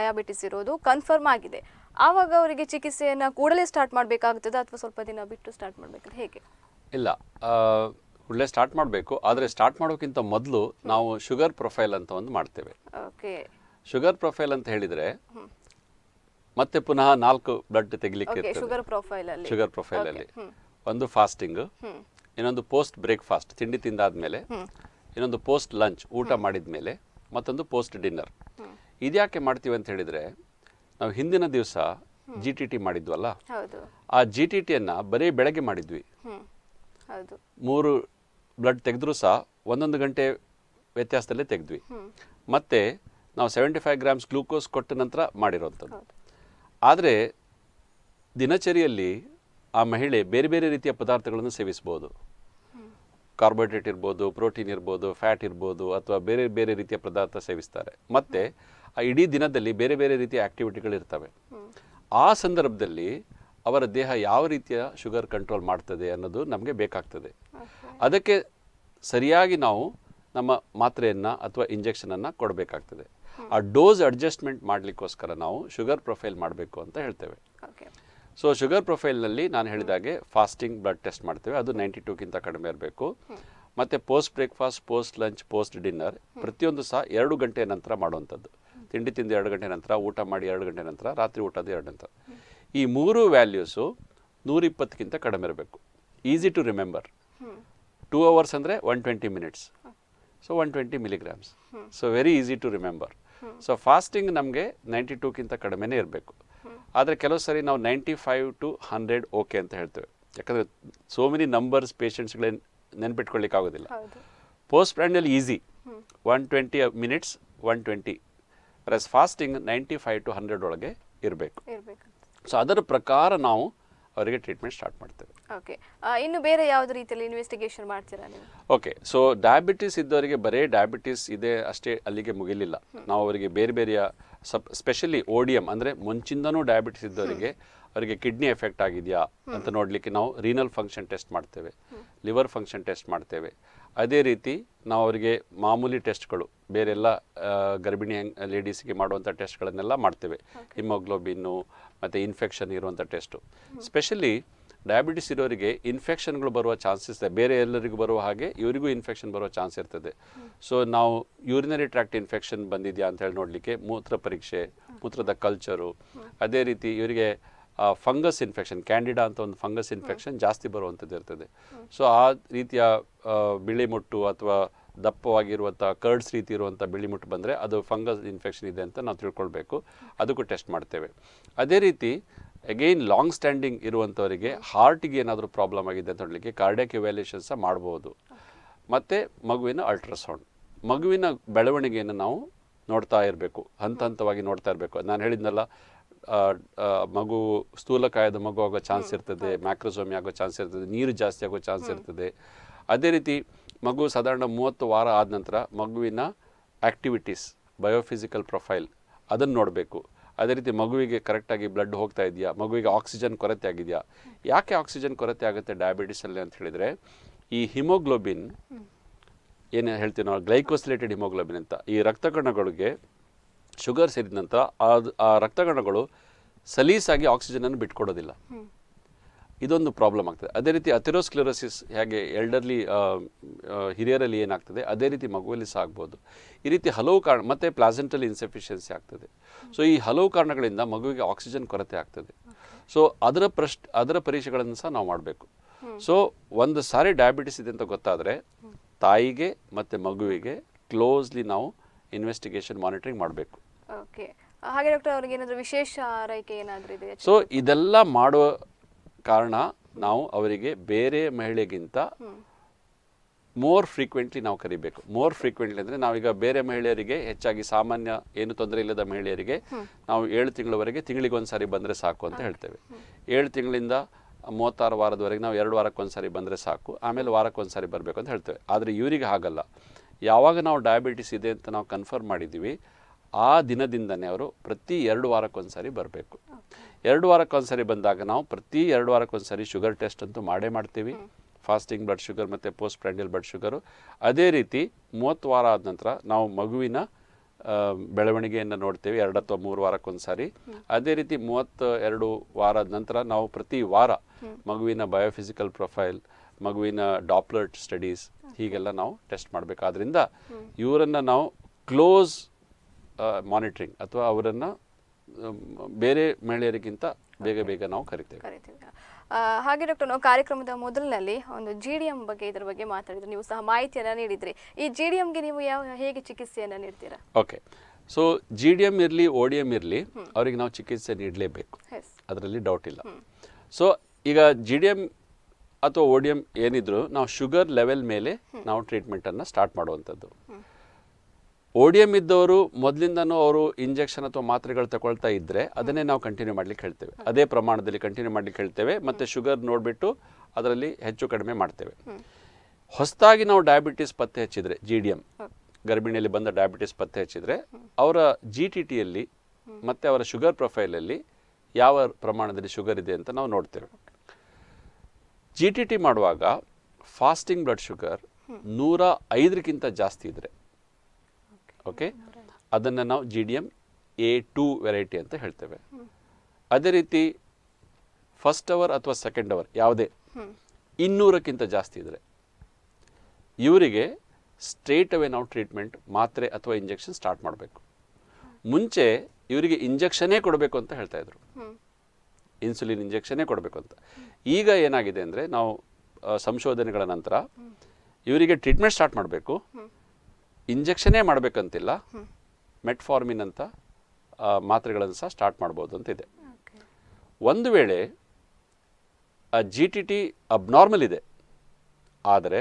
ಡಯಾಬಿಟಿಸ್ ಇರೋದು ಕನ್ಫರ್ಮ್ ಆಗಿದೆ ಆವಾಗ ಅವರಿಗೆ ಚಿಕಿತ್ಸೆಯನ್ನು ಕೂಡಲೇ ಸ್ಟಾರ್ಟ್ ಮಾಡಬೇಕಾಗ್ತದೆ ಅಥವಾ ಸ್ವಲ್ಪ ದಿನ ಬಿಟ್ಟು ಸ್ಟಾರ್ಟ್ ಮಾಡಬೇಕಾದ್ರೆ ಹೇಗೆ ಇಲ್ಲ ಕೂಡಲೇ ಸ್ಟಾರ್ಟ್ ಮಾಡಬೇಕು ಆದರೆ ಸ್ಟಾರ್ಟ್ ಮಾಡೋಕ್ಕಿಂತ ಮೊದಲು ನಾವು ಶುಗರ್ ಪ್ರೊಫೈಲ್ ಅಂತ ಒಂದು ಮಾಡ್ತೇವೆ ಓಕೆ ಶುಗರ್ ಪ್ರೊಫೈಲ್ ಅಂತ ಹೇಳಿದ್ರೆ ಮತ್ತೆ ಪುನಃ ನಾಲ್ಕು ಬ್ಲಡ್ ತೆಗಿಲಿಕ್ಕೆ ಶುಗರ್ ಪ್ರೊಫೈಲ್ ಅಲ್ಲಿ ಒಂದು ಫಾಸ್ಟಿಂಗ್ ಇನ್ನೊಂದು ಪೋಸ್ಟ್ ಬ್ರೇಕ್ಫಾಸ್ಟ್ ತಿಂಡಿ ತಿಂದಾದ್ಮೇಲೆ ಇನ್ನೊಂದು ಪೋಸ್ಟ್ ಲಂಚ್ ಊಟ ಮಾಡಿದ್ಮೇಲೆ ಮತ್ತೊಂದು ಪೋಸ್ಟ್ ಡಿನ್ನರ್ ಇದ್ಯಾಕೆ ಮಾಡ್ತೀವಿ ಅಂತ ಹೇಳಿದರೆ ನಾವು ಹಿಂದಿನ ದಿವಸ ಜಿ ಟಿ ಟಿ ಮಾಡಿದ್ವಲ್ಲ ಆ ಜಿ ಟಿ ಟಿ ಅನ್ನ ಬರೀ ಬೆಳಗ್ಗೆ ಮಾಡಿದ್ವಿ ಮೂರು ಬ್ಲಡ್ ತೆಗೆದ್ರೂ ಸಹ ಒಂದೊಂದು ಗಂಟೆ ವ್ಯತ್ಯಾಸದಲ್ಲೇ ತೆಗೆದ್ವಿ ಮತ್ತೆ ನಾವು ಸೆವೆಂಟಿ ಫೈವ್ ಗ್ರಾಮ್ಸ್ ಗ್ಲೂಕೋಸ್ ಕೊಟ್ಟ ನಂತರ ಮಾಡಿರೋಂಥದ್ದು ಆದರೆ ದಿನಚರಿಯಲ್ಲಿ ಆ ಮಹಿಳೆ ಬೇರೆ ಬೇರೆ ರೀತಿಯ ಪದಾರ್ಥಗಳನ್ನು ಸೇವಿಸ್ಬೋದು ಕಾರ್ಬೋಹೈಡ್ರೇಟ್ ಇರ್ಬೋದು ಪ್ರೋಟೀನ್ ಇರ್ಬೋದು ಫ್ಯಾಟ್ ಇರ್ಬೋದು ಅಥವಾ ಬೇರೆ ಬೇರೆ ರೀತಿಯ ಪದಾರ್ಥ ಸೇವಿಸ್ತಾರೆ ಮತ್ತು ಆ ಇಡೀ ದಿನದಲ್ಲಿ ಬೇರೆ ಬೇರೆ ರೀತಿಯ ಇರ್ತವೆ ಆ ಸಂದರ್ಭದಲ್ಲಿ ಅವರ ದೇಹ ಯಾವ ರೀತಿಯ ಶುಗರ್ ಕಂಟ್ರೋಲ್ ಮಾಡ್ತದೆ ಅನ್ನೋದು ನಮಗೆ ಬೇಕಾಗ್ತದೆ ಅದಕ್ಕೆ ಸರಿಯಾಗಿ ನಾವು ನಮ್ಮ ಮಾತ್ರೆಯನ್ನು ಅಥವಾ ಇಂಜೆಕ್ಷನನ್ನು ಕೊಡಬೇಕಾಗ್ತದೆ ಆ ಡೋಸ್ ಅಡ್ಜಸ್ಟ್ಮೆಂಟ್ ಮಾಡಲಿಕ್ಕೋಸ್ಕರ ನಾವು ಶುಗರ್ ಪ್ರೊಫೈಲ್ ಮಾಡಬೇಕು ಅಂತ ಹೇಳ್ತೇವೆ ಸೊ ಶುಗರ್ ಪ್ರೊಫೈಲ್ನಲ್ಲಿ ನಾನು ಹೇಳಿದಾಗೆ ಫಾಸ್ಟಿಂಗ್ ಬ್ಲಡ್ ಟೆಸ್ಟ್ ಮಾಡ್ತೇವೆ ಅದು ನೈಂಟಿ ಟೂಗಿಂತ ಕಡಿಮೆ ಇರಬೇಕು ಮತ್ತು post breakfast post lunch post dinner ಪ್ರತಿಯೊಂದು ಸಹ ಎರಡು ಗಂಟೆ ನಂತರ ಮಾಡುವಂಥದ್ದು ತಿಂಡಿ ತಿಂದು ಎರಡು ಗಂಟೆ ನಂತರ ಊಟ ಮಾಡಿ ಎರಡು ಗಂಟೆ ನಂತರ ರಾತ್ರಿ ಊಟದ ಎರಡು ನಂತರ ಈ ಮೂರು ವ್ಯಾಲ್ಯೂಸು ನೂರಿಪ್ಪತ್ತಕ್ಕಿಂತ ಕಡಿಮೆ ಇರಬೇಕು easy to remember two hours ಅಂದರೆ one twenty minutes so one twenty milligrams so very easy to remember so fasting ನಮಗೆ ನೈಂಟಿ ಟೂಕ್ಕಿಂತ ಕಡಿಮೆನೇ ಇರಬೇಕು ಆದರೆ ಕೆಲವು ಸರಿ ನಾವು ninety five to hundred okay ಅಂತ ಹೇಳ್ತೇವೆ ಯಾಕಂದರೆ ಸೋ ಮೆನಿ ನಂಬರ್ಸ್ ಪೇಷಂಟ್ಸ್ಗಳೇ ನೆನ್ಪಿಟ್ಕೊಳ್ಳಿಕ್ಕಾಗೋದಿಲ್ಲ ಆಗೋದಿಲ್ಲ post prandial easy one twenty minutes one twenty ರಸ್ fasting ninety five to hundred ಒಳಗೆ ಇರಬೇಕು ಸೊ ಅದರ ಪ್ರಕಾರ ನಾವು ಅವರಿಗೆ ಟ್ರೀಟ್ಮೆಂಟ್ ಸ್ಟಾರ್ಟ್ ಮಾಡ್ತೇವೆ ಓಕೆ ಇನ್ನು ಬೇರೆ ಯಾವುದೇ ರೀತಿಯಲ್ಲಿ ಇನ್ವೆಸ್ಟಿಗೇಷನ್ ಮಾಡ್ತೀರಾ ನೀವು ಓಕೆ ಸೊ ಡಯಾಬಿಟಿಸ್ ಇದ್ದವರಿಗೆ ಬರೀ ಡಯಾಬಿಟಿಸ್ ಇದೆ ಅಷ್ಟೇ ಅಲ್ಲಿಗೆ ಮುಗಿಲಿಲ್ಲ ನಾವು ಅವರಿಗೆ ಬೇರೆ ಬೇರೆಯ ಸಪ್ ಸ್ಪೆಷಲಿ ಓಡಿಯಂ ಅಂದರೆ ಮುಂಚಿಂದನೂ ಡಯಾಬಿಟಿಸ್ ಇದ್ದವರಿಗೆ ಅವರಿಗೆ ಕಿಡ್ನಿ ಎಫೆಕ್ಟ್ ಆಗಿದೆಯಾ ಅಂತ ನೋಡಲಿಕ್ಕೆ ನಾವು ರೀನಲ್ ಫಂಕ್ಷನ್ ಟೆಸ್ಟ್ ಮಾಡ್ತೇವೆ ಲಿವರ್ ಫಂಕ್ಷನ್ ಟೆಸ್ಟ್ ಮಾಡ್ತೇವೆ ಅದೇ ರೀತಿ ನಾವು ಅವರಿಗೆ ಮಾಮೂಲಿ ಟೆಸ್ಟ್ಗಳು ಬೇರೆಲ್ಲ ಗರ್ಭಿಣಿ ಲೇಡೀಸ್ಗೆ ಮಾಡುವಂಥ ಟೆಸ್ಟ್ಗಳನ್ನೆಲ್ಲ ಮಾಡ್ತೇವೆ ಹಿಮೋಗ್ಲೋಬಿನ್ನು ಮತ್ತು ಇನ್ಫೆಕ್ಷನ್ ಇರುವಂಥ ಟೆಸ್ಟು ಸ್ಪೆಷಲಿ ಡಯಾಬಿಟಿಸ್ ಇರೋರಿಗೆ ಇನ್ಫೆಕ್ಷನ್ಗಳು ಬರುವ ಚಾನ್ಸಸ್ ಇದೆ ಬೇರೆ ಎಲ್ಲರಿಗೂ ಬರುವ ಹಾಗೆ ಇವರಿಗೂ ಇನ್ಫೆಕ್ಷನ್ ಬರುವ ಚಾನ್ಸ್ ಇರ್ತದೆ ಸೊ ನಾವು ಯೂರಿನರಿ ಟ್ರ್ಯಾಕ್ಟ್ ಇನ್ಫೆಕ್ಷನ್ ಬಂದಿದೆಯಾ ಅಂತ ಹೇಳಿ ನೋಡಲಿಕ್ಕೆ ಮೂತ್ರ ಪರೀಕ್ಷೆ ಮೂತ್ರದ ಕಲ್ಚರು ಅದೇ ರೀತಿ ಇವರಿಗೆ ಫಂಗಸ್ ಇನ್ಫೆಕ್ಷನ್ ಕ್ಯಾಂಡಿಡಾ ಅಂತ ಒಂದು ಫಂಗಸ್ ಇನ್ಫೆಕ್ಷನ್ ಜಾಸ್ತಿ ಬರುವಂಥದ್ದು ಇರ್ತದೆ ಸೊ ಆ ರೀತಿಯ ಬಿಳಿ ಮುಟ್ಟು ಅಥವಾ ದಪ್ಪವಾಗಿರುವಂಥ ಕರ್ಡ್ಸ್ ರೀತಿ ಇರುವಂಥ ಬಿಳಿಮುಟ್ಟು ಬಂದರೆ ಅದು ಫಂಗಸ್ ಇನ್ಫೆಕ್ಷನ್ ಇದೆ ಅಂತ ನಾವು ತಿಳ್ಕೊಳ್ಬೇಕು ಅದಕ್ಕೂ ಟೆಸ್ಟ್ ಮಾಡ್ತೇವೆ ಅದೇ ರೀತಿ ಅಗೈನ್ ಲಾಂಗ್ ಸ್ಟ್ಯಾಂಡಿಂಗ್ ಇರುವಂಥವರಿಗೆ ಹಾರ್ಟಿಗೆ ಏನಾದರೂ ಪ್ರಾಬ್ಲಮ್ ಆಗಿದೆ ಅಂತ ಹೇಳಲಿಕ್ಕೆ ಕಾರ್ಡಿಯಾಕ್ ಇವ್ಯಾಲ್ಯೂಷನ್ ಸಹ ಮಾಡ್ಬೋದು ಮತ್ತು ಮಗುವಿನ ಅಲ್ಟ್ರಾಸೌಂಡ್ ಮಗುವಿನ ಬೆಳವಣಿಗೆಯನ್ನು ನಾವು ನೋಡ್ತಾ ಇರಬೇಕು ಹಂತ ಹಂತವಾಗಿ ನೋಡ್ತಾ ಇರಬೇಕು ನಾನು ಹೇಳಿದ್ನಲ್ಲ ಮಗು ಸ್ಥೂಲಕಾಯದ ಮಗು ಆಗೋ ಚಾನ್ಸ್ ಇರ್ತದೆ ಮ್ಯಾಕ್ರೋಸೋಮಿ ಆಗೋ ಚಾನ್ಸ್ ಇರ್ತದೆ ನೀರು ಜಾಸ್ತಿ ಆಗೋ ಚಾನ್ಸ್ ಇರ್ತದೆ ಅದೇ ರೀತಿ ಮಗು ಸಾಧಾರಣ ಮೂವತ್ತು ವಾರ ಆದ ನಂತರ ಮಗುವಿನ ಆ್ಯಕ್ಟಿವಿಟೀಸ್ ಬಯೋಫಿಸಿಕಲ್ ಪ್ರೊಫೈಲ್ ಅದನ್ನು ನೋಡಬೇಕು ಅದೇ ರೀತಿ ಮಗುವಿಗೆ ಕರೆಕ್ಟಾಗಿ ಬ್ಲಡ್ ಹೋಗ್ತಾ ಇದೆಯಾ ಮಗುವಿಗೆ ಆಕ್ಸಿಜನ್ ಕೊರತೆ ಆಗಿದೆಯಾ ಯಾಕೆ ಆಕ್ಸಿಜನ್ ಕೊರತೆ ಆಗುತ್ತೆ ಡಯಾಬಿಟಿಸಲ್ಲಿ ಅಂತ ಹೇಳಿದರೆ ಈ ಹಿಮೋಗ್ಲೋಬಿನ್ ಏನು ಹೇಳ್ತೀವಿ ನಾವು ಗ್ಲೈಕೋಸಿಲೇಟೆಡ್ ಹಿಮೋಗ್ಲೋಬಿನ್ ಅಂತ ಈ ರಕ್ತ ಕಣಗಳಿಗೆ ಶುಗರ್ ಸೇರಿದಂಥ ಅದು ಆ ರಕ್ತ ಕಣಗಳು ಸಲೀಸಾಗಿ ಆಕ್ಸಿಜನನ್ನು ಬಿಟ್ಕೊಡೋದಿಲ್ಲ ಇದೊಂದು ಪ್ರಾಬ್ಲಮ್ ಆಗ್ತದೆ ಅದೇ ರೀತಿ ಅಥಿರೋಸ್ಕ್ಲೆರೋಸಿಸ್ ಹೇಗೆ ಎಲ್ಡರ್ಲಿ ಹಿರಿಯರಲ್ಲಿ ಏನಾಗ್ತದೆ ಅದೇ ರೀತಿ ಮಗುವಲ್ಲಿ ಸಹ ಆಗ್ಬೋದು ಈ ರೀತಿ ಹಲವು ಕಾರಣ ಮತ್ತು ಪ್ಲಾಸೆಂಟಲ್ ಇನ್ಸಫಿಷಿಯನ್ಸಿ ಆಗ್ತದೆ ಸೊ ಈ ಹಲವು ಕಾರಣಗಳಿಂದ ಮಗುವಿಗೆ ಆಕ್ಸಿಜನ್ ಕೊರತೆ ಆಗ್ತದೆ ಸೊ ಅದರ ಪ್ರಶ್ ಅದರ ಪರೀಕ್ಷೆಗಳನ್ನು ಸಹ ನಾವು ಮಾಡಬೇಕು ಸೊ ಒಂದು ಸಾರಿ ಡಯಾಬಿಟಿಸ್ ಇದೆ ಅಂತ ಗೊತ್ತಾದರೆ ತಾಯಿಗೆ ಮತ್ತು ಮಗುವಿಗೆ ಕ್ಲೋಸ್ಲಿ ನಾವು ಇನ್ವೆಸ್ಟಿಗೇಷನ್ ಮಾನಿಟರಿಂಗ್ ಮಾಡಬೇಕು ಹಾಗೆ ಡಾಕ್ಟರ್ ಅವ್ರಿಗೆ ಏನಾದರೂ ವಿಶೇಷ ಆರೈಕೆ ಏನಾದರೂ ಇದೆ ಸೊ ಇದೆಲ್ಲ ಮಾಡುವ ಕಾರಣ ನಾವು ಅವರಿಗೆ ಬೇರೆ ಮಹಿಳೆಗಿಂತ ಮೋರ್ ಫ್ರೀಕ್ವೆಂಟ್ಲಿ ನಾವು ಕರಿಬೇಕು ಮೋರ್ ಫ್ರೀಕ್ವೆಂಟ್ಲಿ ಅಂದರೆ ನಾವೀಗ ಬೇರೆ ಮಹಿಳೆಯರಿಗೆ ಹೆಚ್ಚಾಗಿ ಸಾಮಾನ್ಯ ಏನು ತೊಂದರೆ ಇಲ್ಲದ ಮಹಿಳೆಯರಿಗೆ ನಾವು ಏಳು ತಿಂಗಳವರೆಗೆ ತಿಂಗಳಿಗೆ ಸಾರಿ ಬಂದರೆ ಸಾಕು ಅಂತ ಹೇಳ್ತೇವೆ ಏಳು ತಿಂಗಳಿಂದ ಮೂವತ್ತಾರು ವಾರದವರೆಗೆ ನಾವು ಎರಡು ಸಾರಿ ಬಂದರೆ ಸಾಕು ಆಮೇಲೆ ವಾರಕ್ಕೊಂದ್ಸರಿ ಬರಬೇಕು ಅಂತ ಹೇಳ್ತೇವೆ ಆದರೆ ಇವರಿಗೆ ಹಾಗಲ್ಲ ಯಾವಾಗ ನಾವು ಡಯಾಬಿಟಿಸ್ ಇದೆ ಅಂತ ನಾವು ಕನ್ಫರ್ಮ್ ಮಾಡಿದ್ದೀವಿ ಆ ದಿನದಿಂದನೇ ಅವರು ಪ್ರತಿ ಎರಡು ವಾರಕ್ಕೊಂದ್ಸರಿ ಬರಬೇಕು ಎರಡು ವಾರಕ್ಕೊಂದ್ಸರಿ ಬಂದಾಗ ನಾವು ಪ್ರತಿ ಎರಡು ವಾರಕ್ಕೊಂದ್ಸರಿ ಶುಗರ್ ಟೆಸ್ಟ್ ಅಂತೂ ಮಾಡೇ ಮಾಡ್ತೀವಿ ಫಾಸ್ಟಿಂಗ್ ಬ್ಲಡ್ ಶುಗರ್ ಮತ್ತು ಪೋಸ್ಟ್ ಪ್ರ್ಯಾಂಡಲ್ ಬ್ಲಡ್ ಶುಗರು ಅದೇ ರೀತಿ ಮೂವತ್ತು ವಾರ ಆದ ನಂತರ ನಾವು ಮಗುವಿನ ಬೆಳವಣಿಗೆಯನ್ನು ನೋಡ್ತೇವೆ ಎರಡು ಅಥವಾ ಮೂರು ವಾರಕ್ಕೊಂದು ಸಾರಿ ಅದೇ ರೀತಿ ಮೂವತ್ತ ಎರಡು ವಾರದ ನಂತರ ನಾವು ಪ್ರತಿ ವಾರ ಮಗುವಿನ ಬಯೋಫಿಸಿಕಲ್ ಪ್ರೊಫೈಲ್ ಮಗುವಿನ ಡಾಪ್ಲರ್ಟ್ ಸ್ಟಡೀಸ್ ಹೀಗೆಲ್ಲ ನಾವು ಟೆಸ್ಟ್ ಮಾಡಬೇಕಾದ್ರಿಂದ ಇವರನ್ನು ನಾವು ಕ್ಲೋಸ್ ಮಾನಿಟ್ರಿಂಗ್ ಅಥವಾ ಅವರನ್ನು ಬೇರೆ ಮಹಿಳೆಯರಿಗಿಂತ ಬೇಗ ಬೇಗ ನಾವು ಕರಿತೇವೆ ಹಾಗೆ ಡಾಕ್ಟರ್ ನಾವು ಕಾರ್ಯಕ್ರಮದ ಮೊದಲಿನಲ್ಲಿ ಒಂದು ಜಿ ಡಿ ಎಂ ಬಗ್ಗೆ ಇದರ ಬಗ್ಗೆ ಮಾತಾಡಿದ್ರು ನೀವು ಸಹ ಮಾಹಿತಿಯನ್ನು ನೀಡಿದ್ರಿ ಈ ಜಿ ಡಿ ನೀವು ಯಾವ ಹೇಗೆ ಚಿಕಿತ್ಸೆಯನ್ನು ನೀಡ್ತೀರಾ okay so G D M ಇರಲಿ ಓ ಡಿ ಎಮ್ ಇರಲಿ ಅವರಿಗೆ ನಾವು ಚಿಕಿತ್ಸೆ ನೀಡಲೇಬೇಕು ಅದರಲ್ಲಿ ಡೌಟ್ ಇಲ್ಲ ಸೊ ಈಗ ಜಿ ಡಿ ಎಂ ಅಥವಾ ಓ ಡಿ ಎಮ್ ಏನಿದ್ರು ನಾವು ಶುಗರ್ ಲೆವೆಲ್ ಮೇಲೆ ನಾವು ಟ್ರೀಟ್ಮೆಂಟನ್ನು ಸ್ಟಾರ್ಟ್ ಮಾಡುವಂಥದ್ದು ಓ ಡಿ ಎಮ್ ಇದ್ದವರು ಮೊದಲಿಂದನೂ ಅವರು ಇಂಜೆಕ್ಷನ್ ಅಥವಾ ಮಾತ್ರೆಗಳು ತಗೊಳ್ತಾ ಇದ್ದರೆ ಅದನ್ನೇ ನಾವು ಕಂಟಿನ್ಯೂ ಮಾಡ್ಲಿಕ್ಕೆ ಹೇಳ್ತೇವೆ ಅದೇ ಪ್ರಮಾಣದಲ್ಲಿ ಕಂಟಿನ್ಯೂ ಮಾಡ್ಲಿಕ್ಕೆ ಹೇಳ್ತೇವೆ ಮತ್ತು ಶುಗರ್ ನೋಡಿಬಿಟ್ಟು ಅದರಲ್ಲಿ ಹೆಚ್ಚು ಕಡಿಮೆ ಮಾಡ್ತೇವೆ ಹೊಸದಾಗಿ ನಾವು ಡಯಾಬಿಟಿಸ್ ಪತ್ತೆ ಹಚ್ಚಿದರೆ ಜಿ ಡಿ ಎಮ್ ಗರ್ಭಿಣಿಯಲ್ಲಿ ಬಂದ ಡಯಾಬಿಟಿಸ್ ಪತ್ತೆ ಹಚ್ಚಿದರೆ ಅವರ ಜಿ ಟಿ ಟಿಯಲ್ಲಿ ಮತ್ತು ಅವರ ಶುಗರ್ ಪ್ರೊಫೈಲಲ್ಲಿ ಯಾವ ಪ್ರಮಾಣದಲ್ಲಿ ಶುಗರ್ ಇದೆ ಅಂತ ನಾವು ನೋಡ್ತೇವೆ ಜಿ ಟಿ ಟಿ ಮಾಡುವಾಗ ಫಾಸ್ಟಿಂಗ್ ಬ್ಲಡ್ ಶುಗರ್ ನೂರ ಐದಕ್ಕಿಂತ ಜಾಸ್ತಿ ಇದ್ದರೆ ಓಕೆ ಅದನ್ನು ನಾವು G D M A two variety ಅಂತ ಹೇಳ್ತೇವೆ ಅದೇ ರೀತಿ ಫಸ್ಟ್ ಅವರ್ ಅಥವಾ ಸೆಕೆಂಡ್ ಅವರ್ ಯಾವುದೇ ಇನ್ನೂರಕ್ಕಿಂತ ಜಾಸ್ತಿ ಇದ್ದರೆ ಇವರಿಗೆ ಸ್ಟ್ರೇಟ್ ಅವೇ ನಾವು ಟ್ರೀಟ್ಮೆಂಟ್ ಮಾತ್ರೆ ಅಥವಾ ಇಂಜೆಕ್ಷನ್ ಸ್ಟಾರ್ಟ್ ಮಾಡಬೇಕು ಮುಂಚೆ ಇವರಿಗೆ ಇಂಜೆಕ್ಷನೇ ಕೊಡಬೇಕು ಅಂತ ಹೇಳ್ತಾ ಇದ್ರು ಇನ್ಸುಲಿನ್ ಇಂಜೆಕ್ಷನೇ ಕೊಡಬೇಕು ಅಂತ ಈಗ ಏನಾಗಿದೆ ಅಂದರೆ ನಾವು ಸಂಶೋಧನೆಗಳ ನಂತರ ಇವರಿಗೆ ಟ್ರೀಟ್ಮೆಂಟ್ ಸ್ಟಾರ್ಟ್ ಮಾಡಬೇಕು ಇಂಜೆಕ್ಷನೇ ಮಾಡಬೇಕಂತಿಲ್ಲ ಮೆಟ್ಫಾರ್ಮಿನ್ ಅಂತ ಮಾತ್ರೆಗಳನ್ನು ಸಹ ಸ್ಟಾರ್ಟ್ ಮಾಡ್ಬೋದು ಅಂತಿದೆ ಒಂದು ವೇಳೆ ಜಿ ಟಿ ಟಿ ಅಬ್ನಾರ್ಮಲ್ ಇದೆ ಆದರೆ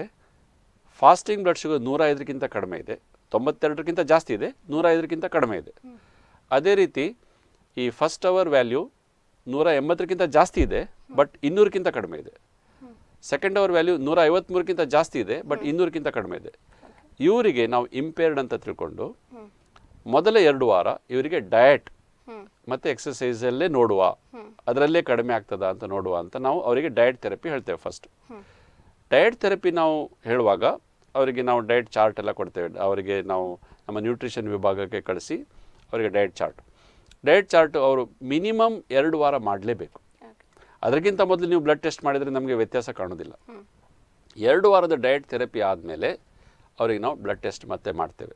ಫಾಸ್ಟಿಂಗ್ ಬ್ಲಡ್ ಶುಗರ್ ನೂರ ಐದಕ್ಕಿಂತ ಕಡಿಮೆ ಇದೆ ತೊಂಬತ್ತೆರಡಕ್ಕಿಂತ ಜಾಸ್ತಿ ಇದೆ ನೂರ ಐದಕ್ಕಿಂತ ಕಡಿಮೆ ಇದೆ ಅದೇ ರೀತಿ ಈ ಫಸ್ಟ್ ಅವರ್ ವ್ಯಾಲ್ಯೂ ನೂರ ಎಂಬತ್ತಕ್ಕಿಂತ ಜಾಸ್ತಿ ಇದೆ ಬಟ್ ಇನ್ನೂರಕ್ಕಿಂತ ಕಡಿಮೆ ಇದೆ ಸೆಕೆಂಡ್ ಅವರ್ ವ್ಯಾಲ್ಯೂ ನೂರ ಐವತ್ತ್ಮೂರಕ್ಕಿಂತ ಜಾಸ್ತಿ ಇದೆ ಬಟ್ ಇನ್ನೂರಕ್ಕಿಂತ ಕಡಿಮೆ ಇದೆ ಇವರಿಗೆ ನಾವು ಇಂಪೇರ್ಡ್ ಅಂತ ತಿಳ್ಕೊಂಡು ಮೊದಲ ಎರಡು ವಾರ ಇವರಿಗೆ ಡಯಟ್ ಮತ್ತು ಎಕ್ಸಸೈಸಲ್ಲೇ ನೋಡುವ ಅದರಲ್ಲೇ ಕಡಿಮೆ ಆಗ್ತದ ಅಂತ ನೋಡುವ ಅಂತ ನಾವು ಅವರಿಗೆ ಡಯಟ್ ಥೆರಪಿ ಹೇಳ್ತೇವೆ ಫಸ್ಟ್ ಡಯಟ್ ಥೆರಪಿ ನಾವು ಹೇಳುವಾಗ ಅವರಿಗೆ ನಾವು ಡಯಟ್ ಚಾರ್ಟ್ ಎಲ್ಲ ಕೊಡ್ತೇವೆ ಅವರಿಗೆ ನಾವು ನಮ್ಮ ನ್ಯೂಟ್ರಿಷನ್ ವಿಭಾಗಕ್ಕೆ ಕಳಿಸಿ ಅವರಿಗೆ ಡಯಟ್ ಚಾರ್ಟ್ ಡಯಟ್ ಚಾರ್ಟ್ ಅವರು ಮಿನಿಮಮ್ ಎರಡು ವಾರ ಮಾಡಲೇಬೇಕು ಅದಕ್ಕಿಂತ ಮೊದಲು ನೀವು ಬ್ಲಡ್ ಟೆಸ್ಟ್ ಮಾಡಿದರೆ ನಮಗೆ ವ್ಯತ್ಯಾಸ ಕಾಣೋದಿಲ್ಲ ಎರಡು ವಾರದ ಡಯಟ್ ಥೆರಪಿ ಆದಮೇಲೆ ಅವರಿಗೆ ನಾವು ಬ್ಲಡ್ ಟೆಸ್ಟ್ ಮತ್ತೆ ಮಾಡ್ತೇವೆ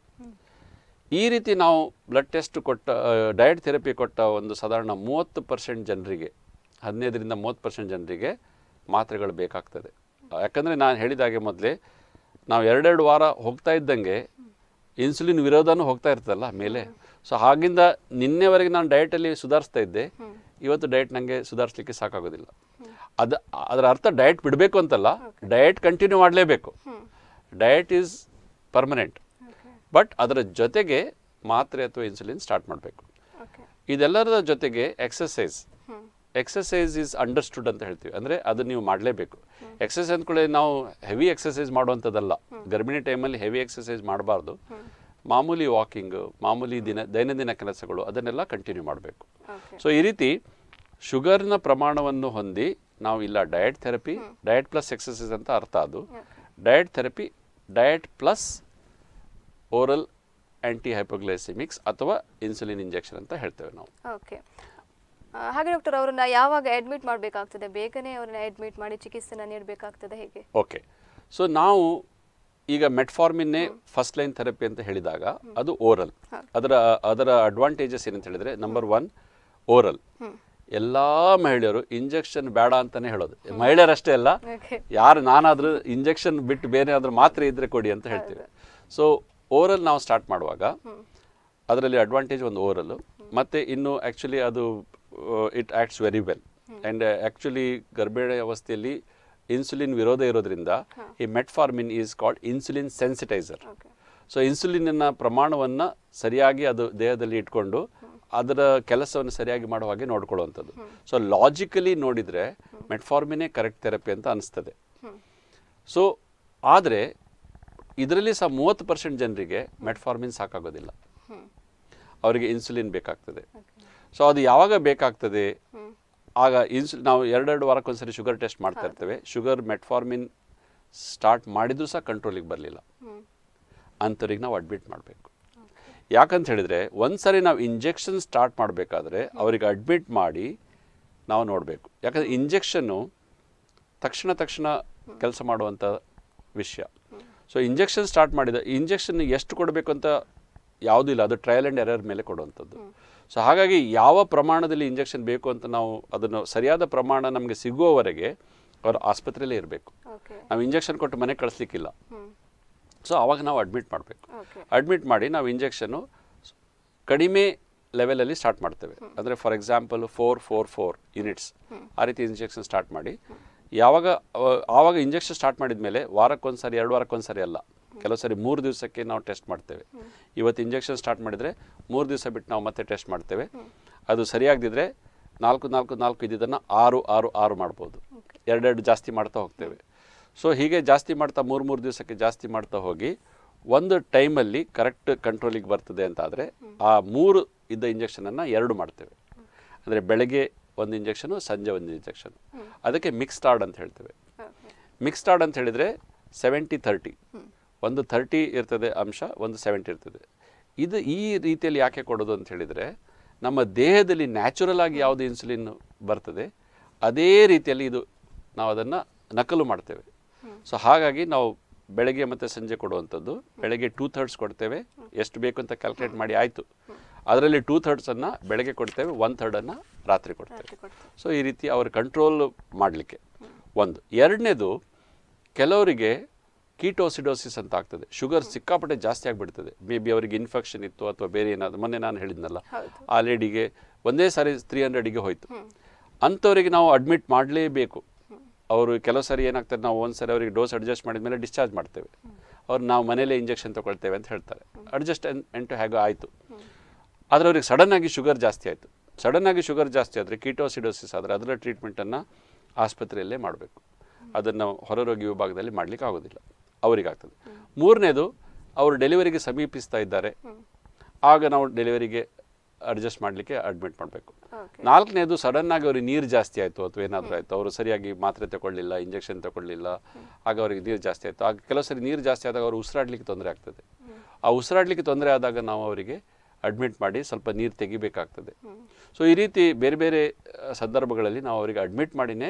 ಈ ರೀತಿ ನಾವು ಬ್ಲಡ್ ಟೆಸ್ಟ್ ಕೊಟ್ಟ ಡಯಟ್ ಥೆರಪಿ ಕೊಟ್ಟ ಒಂದು ಸಾಧಾರಣ ಮೂವತ್ತು ಪರ್ಸೆಂಟ್ ಜನರಿಗೆ ಹದಿನೈದರಿಂದ ಮೂವತ್ತು ಪರ್ಸೆಂಟ್ ಜನರಿಗೆ ಮಾತ್ರೆಗಳು ಬೇಕಾಗ್ತದೆ ಯಾಕಂದರೆ ನಾನು ಹೇಳಿದಾಗೆ ಮೊದಲೇ ನಾವು ಎರಡೆರಡು ವಾರ ಹೋಗ್ತಾ ಇದ್ದಂಗೆ ಇನ್ಸುಲಿನ್ ವಿರೋಧನೂ ಹೋಗ್ತಾ ಇರ್ತಲ್ಲ ಮೇಲೆ ಸೊ ಹಾಗಿಂದ ನಿನ್ನೆವರೆಗೆ ನಾನು ಡಯಟಲ್ಲಿ ಸುಧಾರಿಸ್ತಾ ಇದ್ದೆ ಇವತ್ತು ಡಯಟ್ ನನಗೆ ಸುಧಾರಿಸ್ಲಿಕ್ಕೆ ಸಾಕಾಗೋದಿಲ್ಲ ಅದು ಅದರ ಅರ್ಥ ಡಯಟ್ ಬಿಡಬೇಕು ಅಂತಲ್ಲ ಡಯಟ್ ಕಂಟಿನ್ಯೂ ಮಾಡಲೇಬೇಕು ಡಯಟ್ ಈಸ್ ಪರ್ಮನೆಂಟ್ ಬಟ್ ಅದರ ಜೊತೆಗೆ ಮಾತ್ರೆ ಅಥವಾ ಇನ್ಸುಲಿನ್ ಸ್ಟಾರ್ಟ್ ಮಾಡಬೇಕು ಇದೆಲ್ಲರ ಜೊತೆಗೆ ಎಕ್ಸಸೈಸ್ ಎಕ್ಸಸೈಸ್ ಈಸ್ ಅಂಡರ್ಸ್ಟುಡ್ ಅಂತ ಹೇಳ್ತೀವಿ ಅಂದರೆ ಅದು ನೀವು ಮಾಡಲೇಬೇಕು ಎಕ್ಸಸೈಸ್ ಅಂದ್ಕೊಳ್ಳಿ ನಾವು ಹೆವಿ ಎಕ್ಸಸೈಸ್ ಮಾಡುವಂಥದ್ದಲ್ಲ ಗರ್ಭಿಣಿ ಟೈಮಲ್ಲಿ ಹೆವಿ ಎಕ್ಸಸೈಸ್ ಮಾಡಬಾರ್ದು ಮಾಮೂಲಿ ವಾಕಿಂಗ್ ಮಾಮೂಲಿ ದಿನ ದೈನಂದಿನ ಕೆಲಸಗಳು ಅದನ್ನೆಲ್ಲ ಕಂಟಿನ್ಯೂ ಮಾಡಬೇಕು ಸೊ ಈ ರೀತಿ ಶುಗರ್ನ ಪ್ರಮಾಣವನ್ನು ಹೊಂದಿ ನಾವು ಇಲ್ಲ diet therapy diet plus exercise ಅಂತ ಅರ್ಥ ಅದು diet therapy diet plus oral anti hypoglycemics ಅಥವಾ ಇನ್ಸುಲಿನ್ ಇಂಜೆಕ್ಷನ್ ಅಂತ ಹೇಳ್ತೇವೆ ನಾವು ಓಕೆ ಹಾಗೆ ಡಾಕ್ಟರ್ ಅವರನ್ನ ಯಾವಾಗ ಅಡ್ಮಿಟ್ ಮಾಡಬೇಕಾಗ್ತದೆ ಬೇಗನೆ ಅವ್ರನ್ನ ಅಡ್ಮಿಟ್ ಮಾಡಿ ಚಿಕಿತ್ಸೆನ ನೀಡಬೇಕಾಗ್ತದೆ ಹೇಗೆ ಓಕೆ ಸೊ ನಾವು ಈಗ ಮೆಟ್ಫಾರ್ಮಿನ್ನೇ ಫಸ್ಟ್ ಲೈನ್ ಥೆರಪಿ ಅಂತ ಹೇಳಿದಾಗ ಅದು ಓರಲ್ ಅದರ ಅದರ ಅಡ್ವಾಂಟೇಜಸ್ ಏನಂತ ಹೇಳಿದರೆ ನಂಬರ್ ಒನ್ ಓರಲ್ ಎಲ್ಲ ಮಹಿಳೆಯರು ಇಂಜೆಕ್ಷನ್ ಬೇಡ ಅಂತಾನೆ ಹೇಳೋದು ಮಹಿಳೆಯರಷ್ಟೇ ಅಲ್ಲ ಯಾರು ನಾನಾದರೂ ಇಂಜೆಕ್ಷನ್ ಬಿಟ್ಟು ಬೇರೆ ಆದರೂ ಮಾತ್ರೆ ಇದ್ದರೆ ಕೊಡಿ ಅಂತ ಹೇಳ್ತೀವಿ ಸೊ ಓರಲ್ ನಾವು ಸ್ಟಾರ್ಟ್ ಮಾಡುವಾಗ ಅದರಲ್ಲಿ ಅಡ್ವಾಂಟೇಜ್ ಒಂದು ಓರಲ್ಲು ಮತ್ತು ಇನ್ನು ಆ್ಯಕ್ಚುಲಿ ಅದು it acts very well and actually ಗರ್ಭಿಣಿ ಅವಸ್ಥೆಯಲ್ಲಿ ಇನ್ಸುಲಿನ್ ವಿರೋಧ ಇರೋದ್ರಿಂದ ಈ metformin is called insulin sensitiser so ಇನ್ಸುಲಿನ್ನ ಪ್ರಮಾಣವನ್ನು ಸರಿಯಾಗಿ ಅದು ದೇಹದಲ್ಲಿ ಇಟ್ಕೊಂಡು ಅದರ ಕೆಲಸವನ್ನು ಸರಿಯಾಗಿ ಮಾಡುವ ಹಾಗೆ ನೋಡ್ಕೊಳ್ಳುವಂಥದ್ದು ಸೊ ಲಾಜಿಕಲಿ ನೋಡಿದರೆ ಮೆಟ್ಫಾರ್ಮಿನೇ ಕರೆಕ್ಟ್ ಥೆರಪಿ ಅಂತ ಅನಿಸ್ತದೆ ಸೊ ಆದರೆ ಇದರಲ್ಲಿ ಸಹ ಮೂವತ್ತು ಪರ್ಸೆಂಟ್ ಜನರಿಗೆ ಮೆಟ್ಫಾರ್ಮಿನ್ ಸಾಕಾಗೋದಿಲ್ಲ ಅವರಿಗೆ ಇನ್ಸುಲಿನ್ ಬೇಕಾಗ್ತದೆ ಸೊ ಅದು ಯಾವಾಗ ಬೇಕಾಗ್ತದೆ ಆಗ ಇನ್ಸು ನಾವು ಎರಡೆರಡು ವಾರಕ್ಕೊಂದ್ಸರಿ ಶುಗರ್ ಟೆಸ್ಟ್ ಮಾಡ್ತಾ ಇರ್ತೇವೆ ಶುಗರ್ ಮೆಟ್ಫಾರ್ಮಿನ್ ಸ್ಟಾರ್ಟ್ ಮಾಡಿದ್ರೂ ಸಹ ಕಂಟ್ರೋಲಿಗೆ ಬರಲಿಲ್ಲ ಅಂಥವ್ರಿಗೆ ನಾವು ಅಡ್ಮಿಟ್ ಮಾಡಬೇಕು ಯಾಕಂತ ಹೇಳಿದರೆ ಒಂದು ನಾವು ಇಂಜೆಕ್ಷನ್ ಸ್ಟಾರ್ಟ್ ಮಾಡಬೇಕಾದ್ರೆ ಅವರಿಗೆ ಅಡ್ಮಿಟ್ ಮಾಡಿ ನಾವು ನೋಡಬೇಕು ಯಾಕಂದರೆ ಇಂಜೆಕ್ಷನ್ನು ತಕ್ಷಣ ತಕ್ಷಣ ಕೆಲಸ ಮಾಡುವಂಥ ವಿಷಯ ಸೊ ಇಂಜೆಕ್ಷನ್ ಸ್ಟಾರ್ಟ್ ಮಾಡಿದ ಇಂಜೆಕ್ಷನ್ ಎಷ್ಟು ಕೊಡಬೇಕು ಅಂತ ಯಾವುದೂ ಇಲ್ಲ ಅದು ಟ್ರಯಲ್ ಆ್ಯಂಡ್ ಎರರ್ ಮೇಲೆ ಕೊಡುವಂಥದ್ದು ಸೊ ಹಾಗಾಗಿ ಯಾವ ಪ್ರಮಾಣದಲ್ಲಿ ಇಂಜೆಕ್ಷನ್ ಬೇಕು ಅಂತ ನಾವು ಅದನ್ನು ಸರಿಯಾದ ಪ್ರಮಾಣ ನಮಗೆ ಸಿಗುವವರೆಗೆ ಅವರು ಆಸ್ಪತ್ರೆಯಲ್ಲೇ ಇರಬೇಕು ನಾವು ಇಂಜೆಕ್ಷನ್ ಕೊಟ್ಟು ಮನೆಗೆ ಕಳಿಸ್ಲಿಕ್ಕಿಲ್ಲ ಸೊ ಆವಾಗ ನಾವು ಅಡ್ಮಿಟ್ ಮಾಡಬೇಕು ಅಡ್ಮಿಟ್ ಮಾಡಿ ನಾವು ಇಂಜೆಕ್ಷನ್ನು ಕಡಿಮೆ ಲೆವೆಲಲ್ಲಿ ಸ್ಟಾರ್ಟ್ ಮಾಡ್ತೇವೆ ಅಂದರೆ for example four four four units ಆ ರೀತಿ ಇಂಜೆಕ್ಷನ್ ಸ್ಟಾರ್ಟ್ ಮಾಡಿ ಯಾವಾಗ ಆವಾಗ ಇಂಜೆಕ್ಷನ್ ಸ್ಟಾರ್ಟ್ ಮಾಡಿದ ಮೇಲೆ ವಾರಕ್ಕೊಂದು ಸಾರಿ ಎರಡು ವಾರಕ್ಕೊಂದು ಸಾರಿ ಅಲ್ಲ ಕೆಲವು ಸಾರಿ ಮೂರು ದಿವಸಕ್ಕೆ ನಾವು ಟೆಸ್ಟ್ ಮಾಡ್ತೇವೆ ಇವತ್ತು ಇಂಜೆಕ್ಷನ್ ಸ್ಟಾರ್ಟ್ ಮಾಡಿದರೆ ಮೂರು ದಿವಸ ಬಿಟ್ಟು ನಾವು ಮತ್ತೆ ಟೆಸ್ಟ್ ಮಾಡ್ತೇವೆ ಅದು ಸರಿಯಾಗದಿದ್ದರೆ ನಾಲ್ಕು ನಾಲ್ಕು ನಾಲ್ಕು ಇದ್ದಿದ್ದನ್ನು ಆರು ಆರು ಆರು ಮಾಡ್ಬೋದು ಎರಡೆರಡು ಜಾಸ್ತಿ ಮಾಡ್ತಾ ಹೋಗ್ತೇವೆ ಸೊ ಹೀಗೆ ಜಾಸ್ತಿ ಮಾಡ್ತಾ ಮೂರು ಮೂರು ದಿವಸಕ್ಕೆ ಜಾಸ್ತಿ ಮಾಡ್ತಾ ಹೋಗಿ ಒಂದು ಟೈಮಲ್ಲಿ ಕರೆಕ್ಟ್ ಕಂಟ್ರೋಲಿಗೆ ಬರ್ತದೆ ಅಂತಾದರೆ ಆ ಮೂರು ಇದ್ದ ಇಂಜೆಕ್ಷನನ್ನು ಎರಡು ಮಾಡ್ತೇವೆ ಅಂದರೆ ಬೆಳಗ್ಗೆ ಒಂದು ಇಂಜೆಕ್ಷನು ಸಂಜೆ ಒಂದು ಇಂಜೆಕ್ಷನ್ ಅದಕ್ಕೆ ಟಾರ್ಡ್ ಅಂತ ಹೇಳ್ತೇವೆ ಟಾರ್ಡ್ ಅಂತ ಹೇಳಿದರೆ ಸೆವೆಂಟಿ ತರ್ಟಿ ಒಂದು ಥರ್ಟಿ ಇರ್ತದೆ ಅಂಶ ಒಂದು ಸೆವೆಂಟಿ ಇರ್ತದೆ ಇದು ಈ ರೀತಿಯಲ್ಲಿ ಯಾಕೆ ಕೊಡೋದು ಅಂತ ಹೇಳಿದರೆ ನಮ್ಮ ದೇಹದಲ್ಲಿ ನ್ಯಾಚುರಲ್ ಆಗಿ ಯಾವುದು ಇನ್ಸುಲಿನ್ ಬರ್ತದೆ ಅದೇ ರೀತಿಯಲ್ಲಿ ಇದು ನಾವು ಅದನ್ನು ನಕಲು ಮಾಡ್ತೇವೆ ಸೊ ಹಾಗಾಗಿ ನಾವು ಬೆಳಗ್ಗೆ ಮತ್ತು ಸಂಜೆ ಕೊಡುವಂಥದ್ದು ಬೆಳಗ್ಗೆ ಟೂ ಥರ್ಡ್ಸ್ ಕೊಡ್ತೇವೆ ಎಷ್ಟು ಬೇಕು ಅಂತ ಕ್ಯಾಲ್ಕುಲೇಟ್ ಮಾಡಿ ಆಯಿತು ಅದರಲ್ಲಿ ಟೂ ಥರ್ಡ್ಸನ್ನು ಬೆಳಗ್ಗೆ ಕೊಡ್ತೇವೆ ಒನ್ ಥರ್ಡನ್ನು ರಾತ್ರಿ ಕೊಡ್ತೇವೆ ಸೊ ಈ ರೀತಿ ಅವ್ರ ಕಂಟ್ರೋಲ್ ಮಾಡಲಿಕ್ಕೆ ಒಂದು ಎರಡನೇದು ಕೆಲವರಿಗೆ ಕೀಟೋಸಿಡೋಸಿಸ್ ಅಂತ ಆಗ್ತದೆ ಶುಗರ್ ಸಿಕ್ಕಾಪಟ್ಟೆ ಜಾಸ್ತಿ ಆಗಿಬಿಡ್ತದೆ ಮೇ ಬಿ ಅವರಿಗೆ ಇನ್ಫೆಕ್ಷನ್ ಇತ್ತು ಅಥವಾ ಬೇರೆ ಏನಾದರೂ ಮೊನ್ನೆ ನಾನು ಹೇಳಿದ್ನಲ್ಲ ಆ ಲೇಡಿಗೆ ಒಂದೇ ಸಾರಿ ತ್ರೀ ಹಂಡ್ರೆಡಿಗೆ ಹೋಯಿತು ಅಂಥವರಿಗೆ ನಾವು ಅಡ್ಮಿಟ್ ಮಾಡಲೇಬೇಕು ಅವರು ಕೆಲವು ಸಾರಿ ಏನಾಗ್ತದೆ ನಾವು ಒಂದು ಸರಿ ಅವರಿಗೆ ಡೋಸ್ ಅಡ್ಜಸ್ಟ್ ಮಾಡಿದ ಮೇಲೆ ಡಿಸ್ಚಾರ್ಜ್ ಮಾಡ್ತೇವೆ ಅವ್ರು ನಾವು ಮನೇಲೆ ಇಂಜೆಕ್ಷನ್ ತೊಗೊಳ್ತೇವೆ ಅಂತ ಹೇಳ್ತಾರೆ ಅಡ್ಜಸ್ಟ್ ಎಂಟು ಹೇಗೋ ಆಯಿತು ಆದರೆ ಅವ್ರಿಗೆ ಸಡನ್ನಾಗಿ ಶುಗರ್ ಜಾಸ್ತಿ ಆಯಿತು ಸಡನ್ನಾಗಿ ಶುಗರ್ ಜಾಸ್ತಿ ಆದರೆ ಕೀಟೋಸಿಡೋಸಿಸ್ ಆದರೆ ಅದರ ಟ್ರೀಟ್ಮೆಂಟನ್ನು ಆಸ್ಪತ್ರೆಯಲ್ಲೇ ಮಾಡಬೇಕು ಅದನ್ನು ಹೊರರೋಗಿ ವಿಭಾಗದಲ್ಲಿ ಮಾಡಲಿಕ್ಕೆ ಆಗೋದಿಲ್ಲ ಅವರಿಗಾಗ್ತದೆ ಮೂರನೇದು ಅವರು ಡೆಲಿವರಿಗೆ ಸಮೀಪಿಸ್ತಾ ಇದ್ದಾರೆ ಆಗ ನಾವು ಡೆಲಿವರಿಗೆ ಅಡ್ಜಸ್ಟ್ ಮಾಡಲಿಕ್ಕೆ ಅಡ್ಮಿಟ್ ಮಾಡಬೇಕು ನಾಲ್ಕನೇದು ಸಡನ್ ಆಗಿ ಅವ್ರಿಗೆ ನೀರು ಜಾಸ್ತಿ ಆಯಿತು ಅಥವಾ ಏನಾದರೂ ಆಯಿತು ಅವರು ಸರಿಯಾಗಿ ಮಾತ್ರೆ ತಗೊಳ್ಳಿಲ್ಲ ಇಂಜೆಕ್ಷನ್ ತಗೊಳ್ಳಿಲ್ಲ ಆಗ ಅವರಿಗೆ ನೀರು ಜಾಸ್ತಿ ಆಯಿತು ಆಗ ಕೆಲವು ಸರಿ ನೀರು ಜಾಸ್ತಿ ಆದಾಗ ಅವರು ಉಸಿರಾಡಲಿಕ್ಕೆ ತೊಂದರೆ ಆಗ್ತದೆ ಆ ಉಸಿರಾಡ್ಲಿಕ್ಕೆ ತೊಂದರೆ ಆದಾಗ ನಾವು ಅವರಿಗೆ ಅಡ್ಮಿಟ್ ಮಾಡಿ ಸ್ವಲ್ಪ ನೀರು ತೆಗಿಬೇಕಾಗ್ತದೆ ಸೊ ಈ ರೀತಿ ಬೇರೆ ಬೇರೆ ಸಂದರ್ಭಗಳಲ್ಲಿ ನಾವು ಅವರಿಗೆ ಅಡ್ಮಿಟ್ ಮಾಡಿನೇ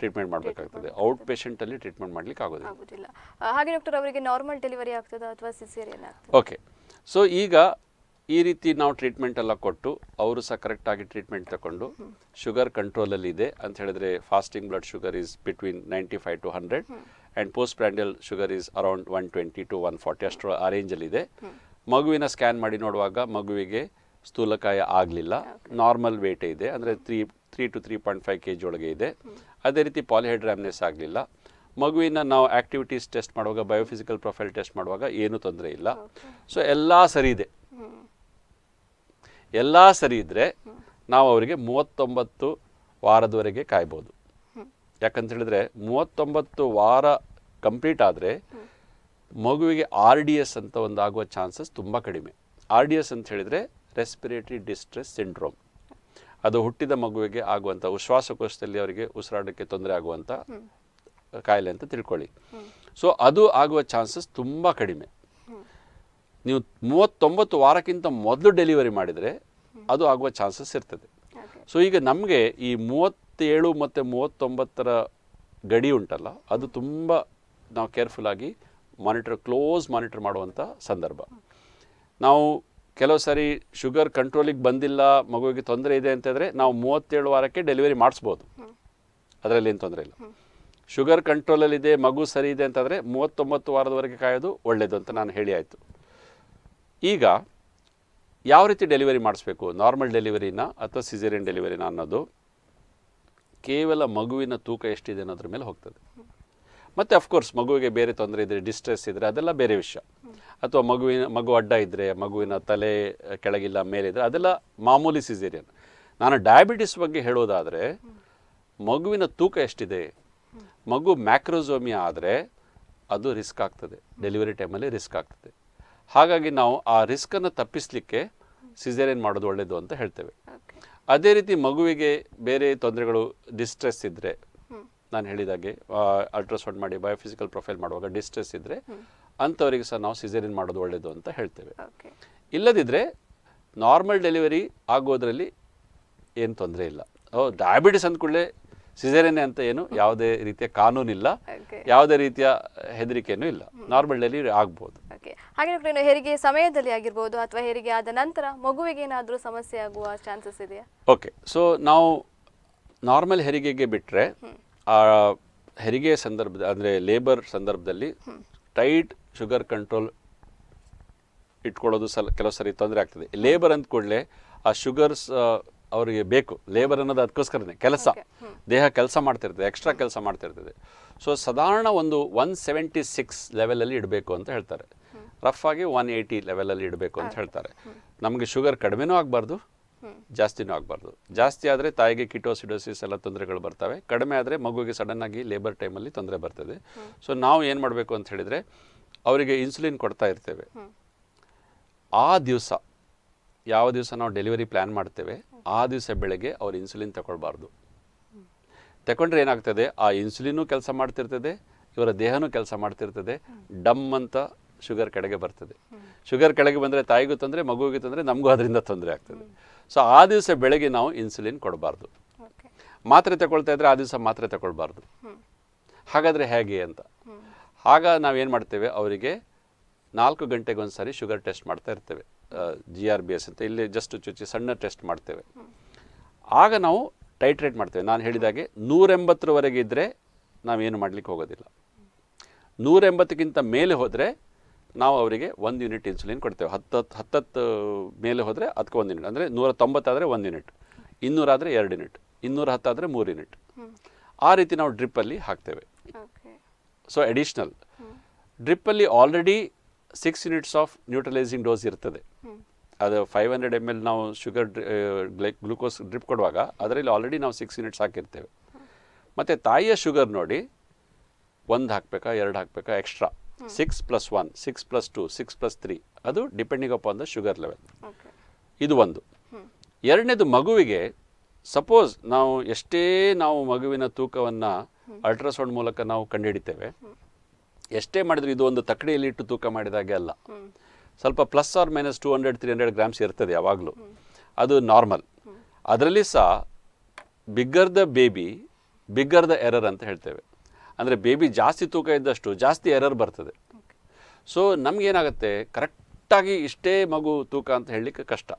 ಟ್ರೀಟ್ಮೆಂಟ್ ಮಾಡಬೇಕಾಗ್ತದೆ ಔಟ್ ಅಲ್ಲಿ ಟ್ರೀಟ್ಮೆಂಟ್ ಮಾಡಲಿಕ್ಕೆ ಆಗೋದಿಲ್ಲ ಹಾಗೆ ಡಾಕ್ಟರ್ ಅವರಿಗೆ ನಾರ್ಮಲ್ ಡೆಲಿವರಿ ಆಗ್ತದೆ ಅಥವಾ ಸಿಸೇರಿಯನ್ ಓಕೆ ಸೊ ಈಗ ಈ ರೀತಿ ನಾವು ಟ್ರೀಟ್ಮೆಂಟ್ ಎಲ್ಲ ಕೊಟ್ಟು ಅವರು ಸಹ ಕರೆಕ್ಟಾಗಿ ಟ್ರೀಟ್ಮೆಂಟ್ ತಗೊಂಡು ಶುಗರ್ ಇದೆ ಅಂತ ಹೇಳಿದ್ರೆ fasting blood sugar is between ninety five to hundred and post prandial sugar is around one twenty to one forty ಅಷ್ಟು ಆ ರೇಂಜಲ್ಲಿದೆ ಮಗುವಿನ ಸ್ಕ್ಯಾನ್ ಮಾಡಿ ನೋಡುವಾಗ ಮಗುವಿಗೆ ಸ್ಥೂಲಕಾಯ ಆಗಲಿಲ್ಲ ನಾರ್ಮಲ್ ವೇಟ್ ಇದೆ ಅಂದರೆ three three two three point five K G ಒಳಗೆ ಇದೆ ಅದೇ ರೀತಿ ಪಾಲಿಹೈಡ್ರಾಮ್ನೆಸ್ ಆಗಲಿಲ್ಲ ಮಗುವಿನ ನಾವು ಆ್ಯಕ್ಟಿವಿಟೀಸ್ ಟೆಸ್ಟ್ ಮಾಡುವಾಗ ಬಯೋಫಿಸಿಕಲ್ ಪ್ರೊಫೈಲ್ ಟೆಸ್ಟ್ ಮಾಡುವಾಗ ಏನೂ ತೊಂದರೆ ಇಲ್ಲ ಸೊ ಎಲ್ಲ ಸರಿ ಇದೆ ಎಲ್ಲ ಸರಿ ಇದ್ದರೆ ನಾವು ಅವರಿಗೆ ಮೂವತ್ತೊಂಬತ್ತು ವಾರದವರೆಗೆ ಕಾಯ್ಬೋದು ಯಾಕಂತ ಹೇಳಿದ್ರೆ ಮೂವತ್ತೊಂಬತ್ತು ವಾರ ಕಂಪ್ಲೀಟ್ ಆದರೆ ಮಗುವಿಗೆ ಆರ್ ಡಿ ಎಸ್ ಅಂತ ಒಂದು ಆಗುವ ಚಾನ್ಸಸ್ ತುಂಬ ಕಡಿಮೆ ಆರ್ ಡಿ ಎಸ್ ಅಂತ ಹೇಳಿದರೆ ರೆಸ್ಪಿರೇಟರಿ ಡಿಸ್ಟ್ರೆಸ್ ಸಿಂಡ್ರೋಮ್ ಅದು ಹುಟ್ಟಿದ ಮಗುವಿಗೆ ಆಗುವಂಥ ಉಶ್ವಾಸಕೋಶದಲ್ಲಿ ಅವರಿಗೆ ಉಸಿರಾಡೋಕ್ಕೆ ತೊಂದರೆ ಆಗುವಂಥ ಕಾಯಿಲೆ ಅಂತ ತಿಳ್ಕೊಳ್ಳಿ ಸೊ ಅದು ಆಗುವ ಚಾನ್ಸಸ್ ತುಂಬ ಕಡಿಮೆ ನೀವು ಮೂವತ್ತೊಂಬತ್ತು ವಾರಕ್ಕಿಂತ ಮೊದಲು ಡೆಲಿವರಿ ಮಾಡಿದರೆ ಅದು ಆಗುವ ಚಾನ್ಸಸ್ ಇರ್ತದೆ ಸೊ ಈಗ ನಮಗೆ ಈ ಮೂವತ್ತೇಳು ಮತ್ತು ಮೂವತ್ತೊಂಬತ್ತರ ಗಡಿ ಉಂಟಲ್ಲ ಅದು ತುಂಬ ನಾವು ಕೇರ್ಫುಲ್ಲಾಗಿ ಮಾನಿಟರ್ ಕ್ಲೋಸ್ ಮಾನಿಟರ್ ಮಾಡುವಂಥ ಸಂದರ್ಭ ನಾವು ಕೆಲವು ಸಾರಿ ಶುಗರ್ ಕಂಟ್ರೋಲಿಗೆ ಬಂದಿಲ್ಲ ಮಗುವಿಗೆ ತೊಂದರೆ ಇದೆ ಅಂತಂದರೆ ನಾವು ಮೂವತ್ತೇಳು ವಾರಕ್ಕೆ ಡೆಲಿವರಿ ಮಾಡಿಸ್ಬೋದು ಅದರಲ್ಲಿ ಏನು ತೊಂದರೆ ಇಲ್ಲ ಶುಗರ್ ಕಂಟ್ರೋಲಲ್ಲಿದೆ ಮಗು ಸರಿ ಇದೆ ಅಂತಂದರೆ ಮೂವತ್ತೊಂಬತ್ತು ವಾರದವರೆಗೆ ಕಾಯೋದು ಒಳ್ಳೆಯದು ಅಂತ ನಾನು ಹೇಳಿ ಆಯಿತು ಈಗ ಯಾವ ರೀತಿ ಡೆಲಿವರಿ ಮಾಡಿಸ್ಬೇಕು ನಾರ್ಮಲ್ ಡೆಲಿವರಿನ ಅಥವಾ ಸಿಸೇರಿಯನ್ ಡೆಲಿವರಿನ ಅನ್ನೋದು ಕೇವಲ ಮಗುವಿನ ತೂಕ ಎಷ್ಟಿದೆ ಅನ್ನೋದ್ರ ಮೇಲೆ ಹೋಗ್ತದೆ ಮತ್ತು ಅಫ್ಕೋರ್ಸ್ ಮಗುವಿಗೆ ಬೇರೆ ತೊಂದರೆ ಇದ್ದರೆ ಡಿಸ್ಟ್ರೆಸ್ ಇದ್ದರೆ ಅದೆಲ್ಲ ಬೇರೆ ವಿಷಯ ಅಥವಾ ಮಗುವಿನ ಮಗು ಅಡ್ಡ ಇದ್ದರೆ ಮಗುವಿನ ತಲೆ ಕೆಳಗಿಲ್ಲ ಮೇಲಿದ್ದರೆ ಅದೆಲ್ಲ ಮಾಮೂಲಿ ಸಿಜೇರಿಯನ್ ನಾನು ಡಯಾಬಿಟಿಸ್ ಬಗ್ಗೆ ಹೇಳೋದಾದರೆ ಮಗುವಿನ ತೂಕ ಎಷ್ಟಿದೆ ಮಗು ಮ್ಯಾಕ್ರೋಸೋಮಿಯಾ ಆದರೆ ಅದು ರಿಸ್ಕ್ ಆಗ್ತದೆ ಡೆಲಿವರಿ ಟೈಮಲ್ಲಿ ರಿಸ್ಕ್ ಆಗ್ತದೆ ಹಾಗಾಗಿ ನಾವು ಆ ರಿಸ್ಕನ್ನು ತಪ್ಪಿಸಲಿಕ್ಕೆ ಸಿಸೇರಿಯನ್ ಮಾಡೋದು ಒಳ್ಳೆಯದು ಅಂತ ಹೇಳ್ತೇವೆ ಅದೇ ರೀತಿ ಮಗುವಿಗೆ ಬೇರೆ ತೊಂದರೆಗಳು ಡಿಸ್ಟ್ರೆಸ್ ಇದ್ದರೆ ನಾನು ಹೇಳಿದಾಗೆ ಅಲ್ಟ್ರಾಸೌಂಡ್ ಮಾಡಿ ಬಯೋಫಿಸಿಕಲ್ ಪ್ರೊಫೈಲ್ ಮಾಡುವಾಗ ಡಿಸ್ಟ್ರೆಸ್ ಇದ್ದರೆ ಅಂಥವರಿಗೆ ಸಹ ನಾವು ಸಿಸೇರಿಯನ್ ಮಾಡೋದು ಒಳ್ಳೆಯದು ಅಂತ ಹೇಳ್ತೇವೆ ಇಲ್ಲದಿದ್ದರೆ ನಾರ್ಮಲ್ ಡೆಲಿವರಿ ಆಗೋದ್ರಲ್ಲಿ ಏನು ತೊಂದರೆ ಇಲ್ಲ ಓ ಡಯಾಬಿಟಿಸ್ ಅಂದ್ಕೂಡಲೇ ಸಿಸೇರಿಯನ್ ಅಂತ ಏನು ಯಾವುದೇ ರೀತಿಯ ಕಾನೂನಿಲ್ಲ ಯಾವುದೇ ರೀತಿಯ ಹೆದರಿಕೆಯೂ ಇಲ್ಲ ನಾರ್ಮಲ್ ಡೆಲಿವರಿ ಆಗ್ಬೋದು ಹಾಗೆ ಹೆರಿಗೆ ಸಮಯದಲ್ಲಿ ಆಗಿರ್ಬೋದು ಅಥವಾ ಹೆರಿಗೆ ಆದ ನಂತರ ಮಗುವಿಗೆ ಏನಾದರೂ ಸಮಸ್ಯೆ ಆಗುವ ಚಾನ್ಸಸ್ ಇದೆಯಾ ಓಕೆ ಸೊ ನಾವು ನಾರ್ಮಲ್ ಹೆರಿಗೆಗೆ ಬಿಟ್ಟರೆ ಆ ಹೆರಿಗೆ ಸಂದರ್ಭದ ಅಂದರೆ ಲೇಬರ್ ಸಂದರ್ಭದಲ್ಲಿ ಟೈಟ್ ಶುಗರ್ ಕಂಟ್ರೋಲ್ ಇಟ್ಕೊಳ್ಳೋದು ಸಲ ಕೆಲವು ಸರಿ ತೊಂದರೆ ಆಗ್ತದೆ ಲೇಬರ್ ಅಂತ ಕೂಡಲೇ ಆ ಶುಗರ್ಸ್ ಅವರಿಗೆ ಬೇಕು ಲೇಬರ್ ಅನ್ನೋದು ಅದಕ್ಕೋಸ್ಕರನೇ ಕೆಲಸ ದೇಹ ಕೆಲಸ ಮಾಡ್ತಿರ್ತದೆ ಎಕ್ಸ್ಟ್ರಾ ಕೆಲಸ ಮಾಡ್ತಿರ್ತದೆ ಸೊ ಸಾಧಾರಣ ಒಂದು ಒನ್ ಸೆವೆಂಟಿ ಸಿಕ್ಸ್ ಲೆವೆಲಲ್ಲಿ ಇಡಬೇಕು ಅಂತ ಹೇಳ್ತಾರೆ ರಫ್ ಆಗಿ ಒನ್ ಏಯ್ಟಿ ಲೆವೆಲಲ್ಲಿ ಇಡಬೇಕು ಅಂತ ಹೇಳ್ತಾರೆ ನಮಗೆ ಶುಗರ್ ಕಡಿಮೆನೂ ಆಗಬಾರ್ದು ಜಾಸ್ತಿನೂ ಆಗಬಾರ್ದು ಜಾಸ್ತಿ ಆದರೆ ತಾಯಿಗೆ ಕಿಟೋಸಿಡೋಸಿಸ್ ಎಲ್ಲ ತೊಂದರೆಗಳು ಬರ್ತವೆ ಕಡಿಮೆ ಆದರೆ ಮಗುಗೆ ಸಡನ್ನಾಗಿ ಲೇಬರ್ ಟೈಮಲ್ಲಿ ತೊಂದರೆ ಬರ್ತದೆ ಸೊ ನಾವು ಏನು ಮಾಡಬೇಕು ಅಂತ ಹೇಳಿದರೆ ಅವರಿಗೆ ಇನ್ಸುಲಿನ್ ಕೊಡ್ತಾ ಇರ್ತೇವೆ ಆ ದಿವಸ ಯಾವ ದಿವಸ ನಾವು ಡೆಲಿವರಿ ಪ್ಲ್ಯಾನ್ ಮಾಡ್ತೇವೆ ಆ ದಿವಸ ಬೆಳಗ್ಗೆ ಅವ್ರು ಇನ್ಸುಲಿನ್ ತಗೊಳ್ಬಾರ್ದು ತಗೊಂಡ್ರೆ ಏನಾಗ್ತದೆ ಆ ಇನ್ಸುಲಿನೂ ಕೆಲಸ ಮಾಡ್ತಿರ್ತದೆ ಇವರ ದೇಹನೂ ಕೆಲಸ ಮಾಡ್ತಿರ್ತದೆ ಡಮ್ ಅಂತ ಶುಗರ್ ಕೆಳಗೆ ಬರ್ತದೆ ಶುಗರ್ ಕೆಳಗೆ ಬಂದರೆ ತಾಯಿಗೂ ತೊಂದರೆ ಮಗುವಿಗೆ ತೊಂದರೆ ನಮಗೂ ಅದರಿಂದ ತೊಂದರೆ ಆಗ್ತದೆ ಸೊ ಆ ದಿವಸ ಬೆಳಗ್ಗೆ ನಾವು ಇನ್ಸುಲಿನ್ ಕೊಡಬಾರ್ದು ಮಾತ್ರೆ ತಗೊಳ್ತಾ ಇದ್ರೆ ಆ ದಿವಸ ಮಾತ್ರೆ ತಗೊಳ್ಬಾರ್ದು ಹಾಗಾದರೆ ಹೇಗೆ ಅಂತ ಆಗ ಏನು ಮಾಡ್ತೇವೆ ಅವರಿಗೆ ನಾಲ್ಕು ಗಂಟೆಗೆ ಒಂದು ಸಾರಿ ಶುಗರ್ ಟೆಸ್ಟ್ ಮಾಡ್ತಾ ಇರ್ತೇವೆ ಜಿ ಆರ್ ಬಿ ಎಸ್ ಅಂತ ಇಲ್ಲಿ ಜಸ್ಟ್ ಚುಚ್ಚಿ ಸಣ್ಣ ಟೆಸ್ಟ್ ಮಾಡ್ತೇವೆ ಆಗ ನಾವು ಟೈಟ್ರೇಟ್ ಮಾಡ್ತೇವೆ ನಾನು ಹೇಳಿದಾಗೆ ನೂರೆಂಬತ್ತರವರೆಗೆ ಇದ್ದರೆ ನಾವೇನು ಮಾಡಲಿಕ್ಕೆ ಹೋಗೋದಿಲ್ಲ ನೂರೆಂಬತ್ತಕ್ಕಿಂತ ಮೇಲೆ ಹೋದರೆ ನಾವು ಅವರಿಗೆ ಒಂದು ಯೂನಿಟ್ ಇನ್ಸುಲಿನ್ ಕೊಡ್ತೇವೆ ಹತ್ತತ್ತು ಹತ್ತತ್ತು ಮೇಲೆ ಹೋದರೆ ಅದಕ್ಕೆ ಒಂದು ಯೂನಿಟ್ ಅಂದರೆ ನೂರ ತೊಂಬತ್ತಾದರೆ ಒಂದು ಯೂನಿಟ್ ಇನ್ನೂರಾದರೆ ಎರಡು ಯೂನಿಟ್ ಇನ್ನೂರ ಹತ್ತಾದರೆ ಮೂರು ಯೂನಿಟ್ ಆ ರೀತಿ ನಾವು ಡ್ರಿಪ್ಪಲ್ಲಿ ಹಾಕ್ತೇವೆ ಸೊ ಅಡಿಷ್ನಲ್ ಡ್ರಿಪ್ಪಲ್ಲಿ already six units of neutralising dose ಇರ್ತದೆ ಅದು ಫೈವ್ ಹಂಡ್ರೆಡ್ ಎಮ್ ಎಲ್ ನಾವು ಶುಗರ್ ಗ್ಲೂಕೋಸ್ ಡ್ರಿಪ್ ಕೊಡುವಾಗ ಅದರಲ್ಲಿ ಆಲ್ರೆಡಿ ನಾವು ಸಿಕ್ಸ್ ಯೂನಿಟ್ಸ್ ಹಾಕಿರ್ತೇವೆ ಮತ್ತು ತಾಯಿಯ ಶುಗರ್ ನೋಡಿ ಒಂದು ಹಾಕ್ಬೇಕಾ ಎರಡು ಹಾಕ್ಬೇಕಾ extra six plus one six plus two six plus three ಅದು depending upon the sugar level ಇದು ಒಂದು ಎರಡನೇದು ಮಗುವಿಗೆ ಸಪೋಸ್ ನಾವು ಎಷ್ಟೇ ನಾವು ಮಗುವಿನ ತೂಕವನ್ನು ಅಲ್ಟ್ರಾಸೌಂಡ್ ಮೂಲಕ ನಾವು ಕಂಡುಹಿಡಿತೇವೆ ಎಷ್ಟೇ ಮಾಡಿದ್ರು ಇದು ಒಂದು ತಕ್ಕಡಿಯಲ್ಲಿ ಇಟ್ಟು ತೂಕ ಮಾಡಿದಾಗೆ ಅಲ್ಲ ಸ್ವಲ್ಪ plus or minus two hundred three hundred grams ಇರ್ತದೆ ಯಾವಾಗಲೂ ಅದು ನಾರ್ಮಲ್ ಅದರಲ್ಲಿ ಸಹ bigger the baby bigger the error ಅಂತ ಹೇಳ್ತೇವೆ ಅಂದರೆ ಬೇಬಿ ಜಾಸ್ತಿ ತೂಕ ಇದ್ದಷ್ಟು ಜಾಸ್ತಿ ಎರರ್ ಬರ್ತದೆ ಸೊ ನಮಗೇನಾಗುತ್ತೆ ಕರೆಕ್ಟಾಗಿ ಇಷ್ಟೇ ಮಗು ತೂಕ ಅಂತ ಹೇಳಲಿಕ್ಕೆ ಕಷ್ಟ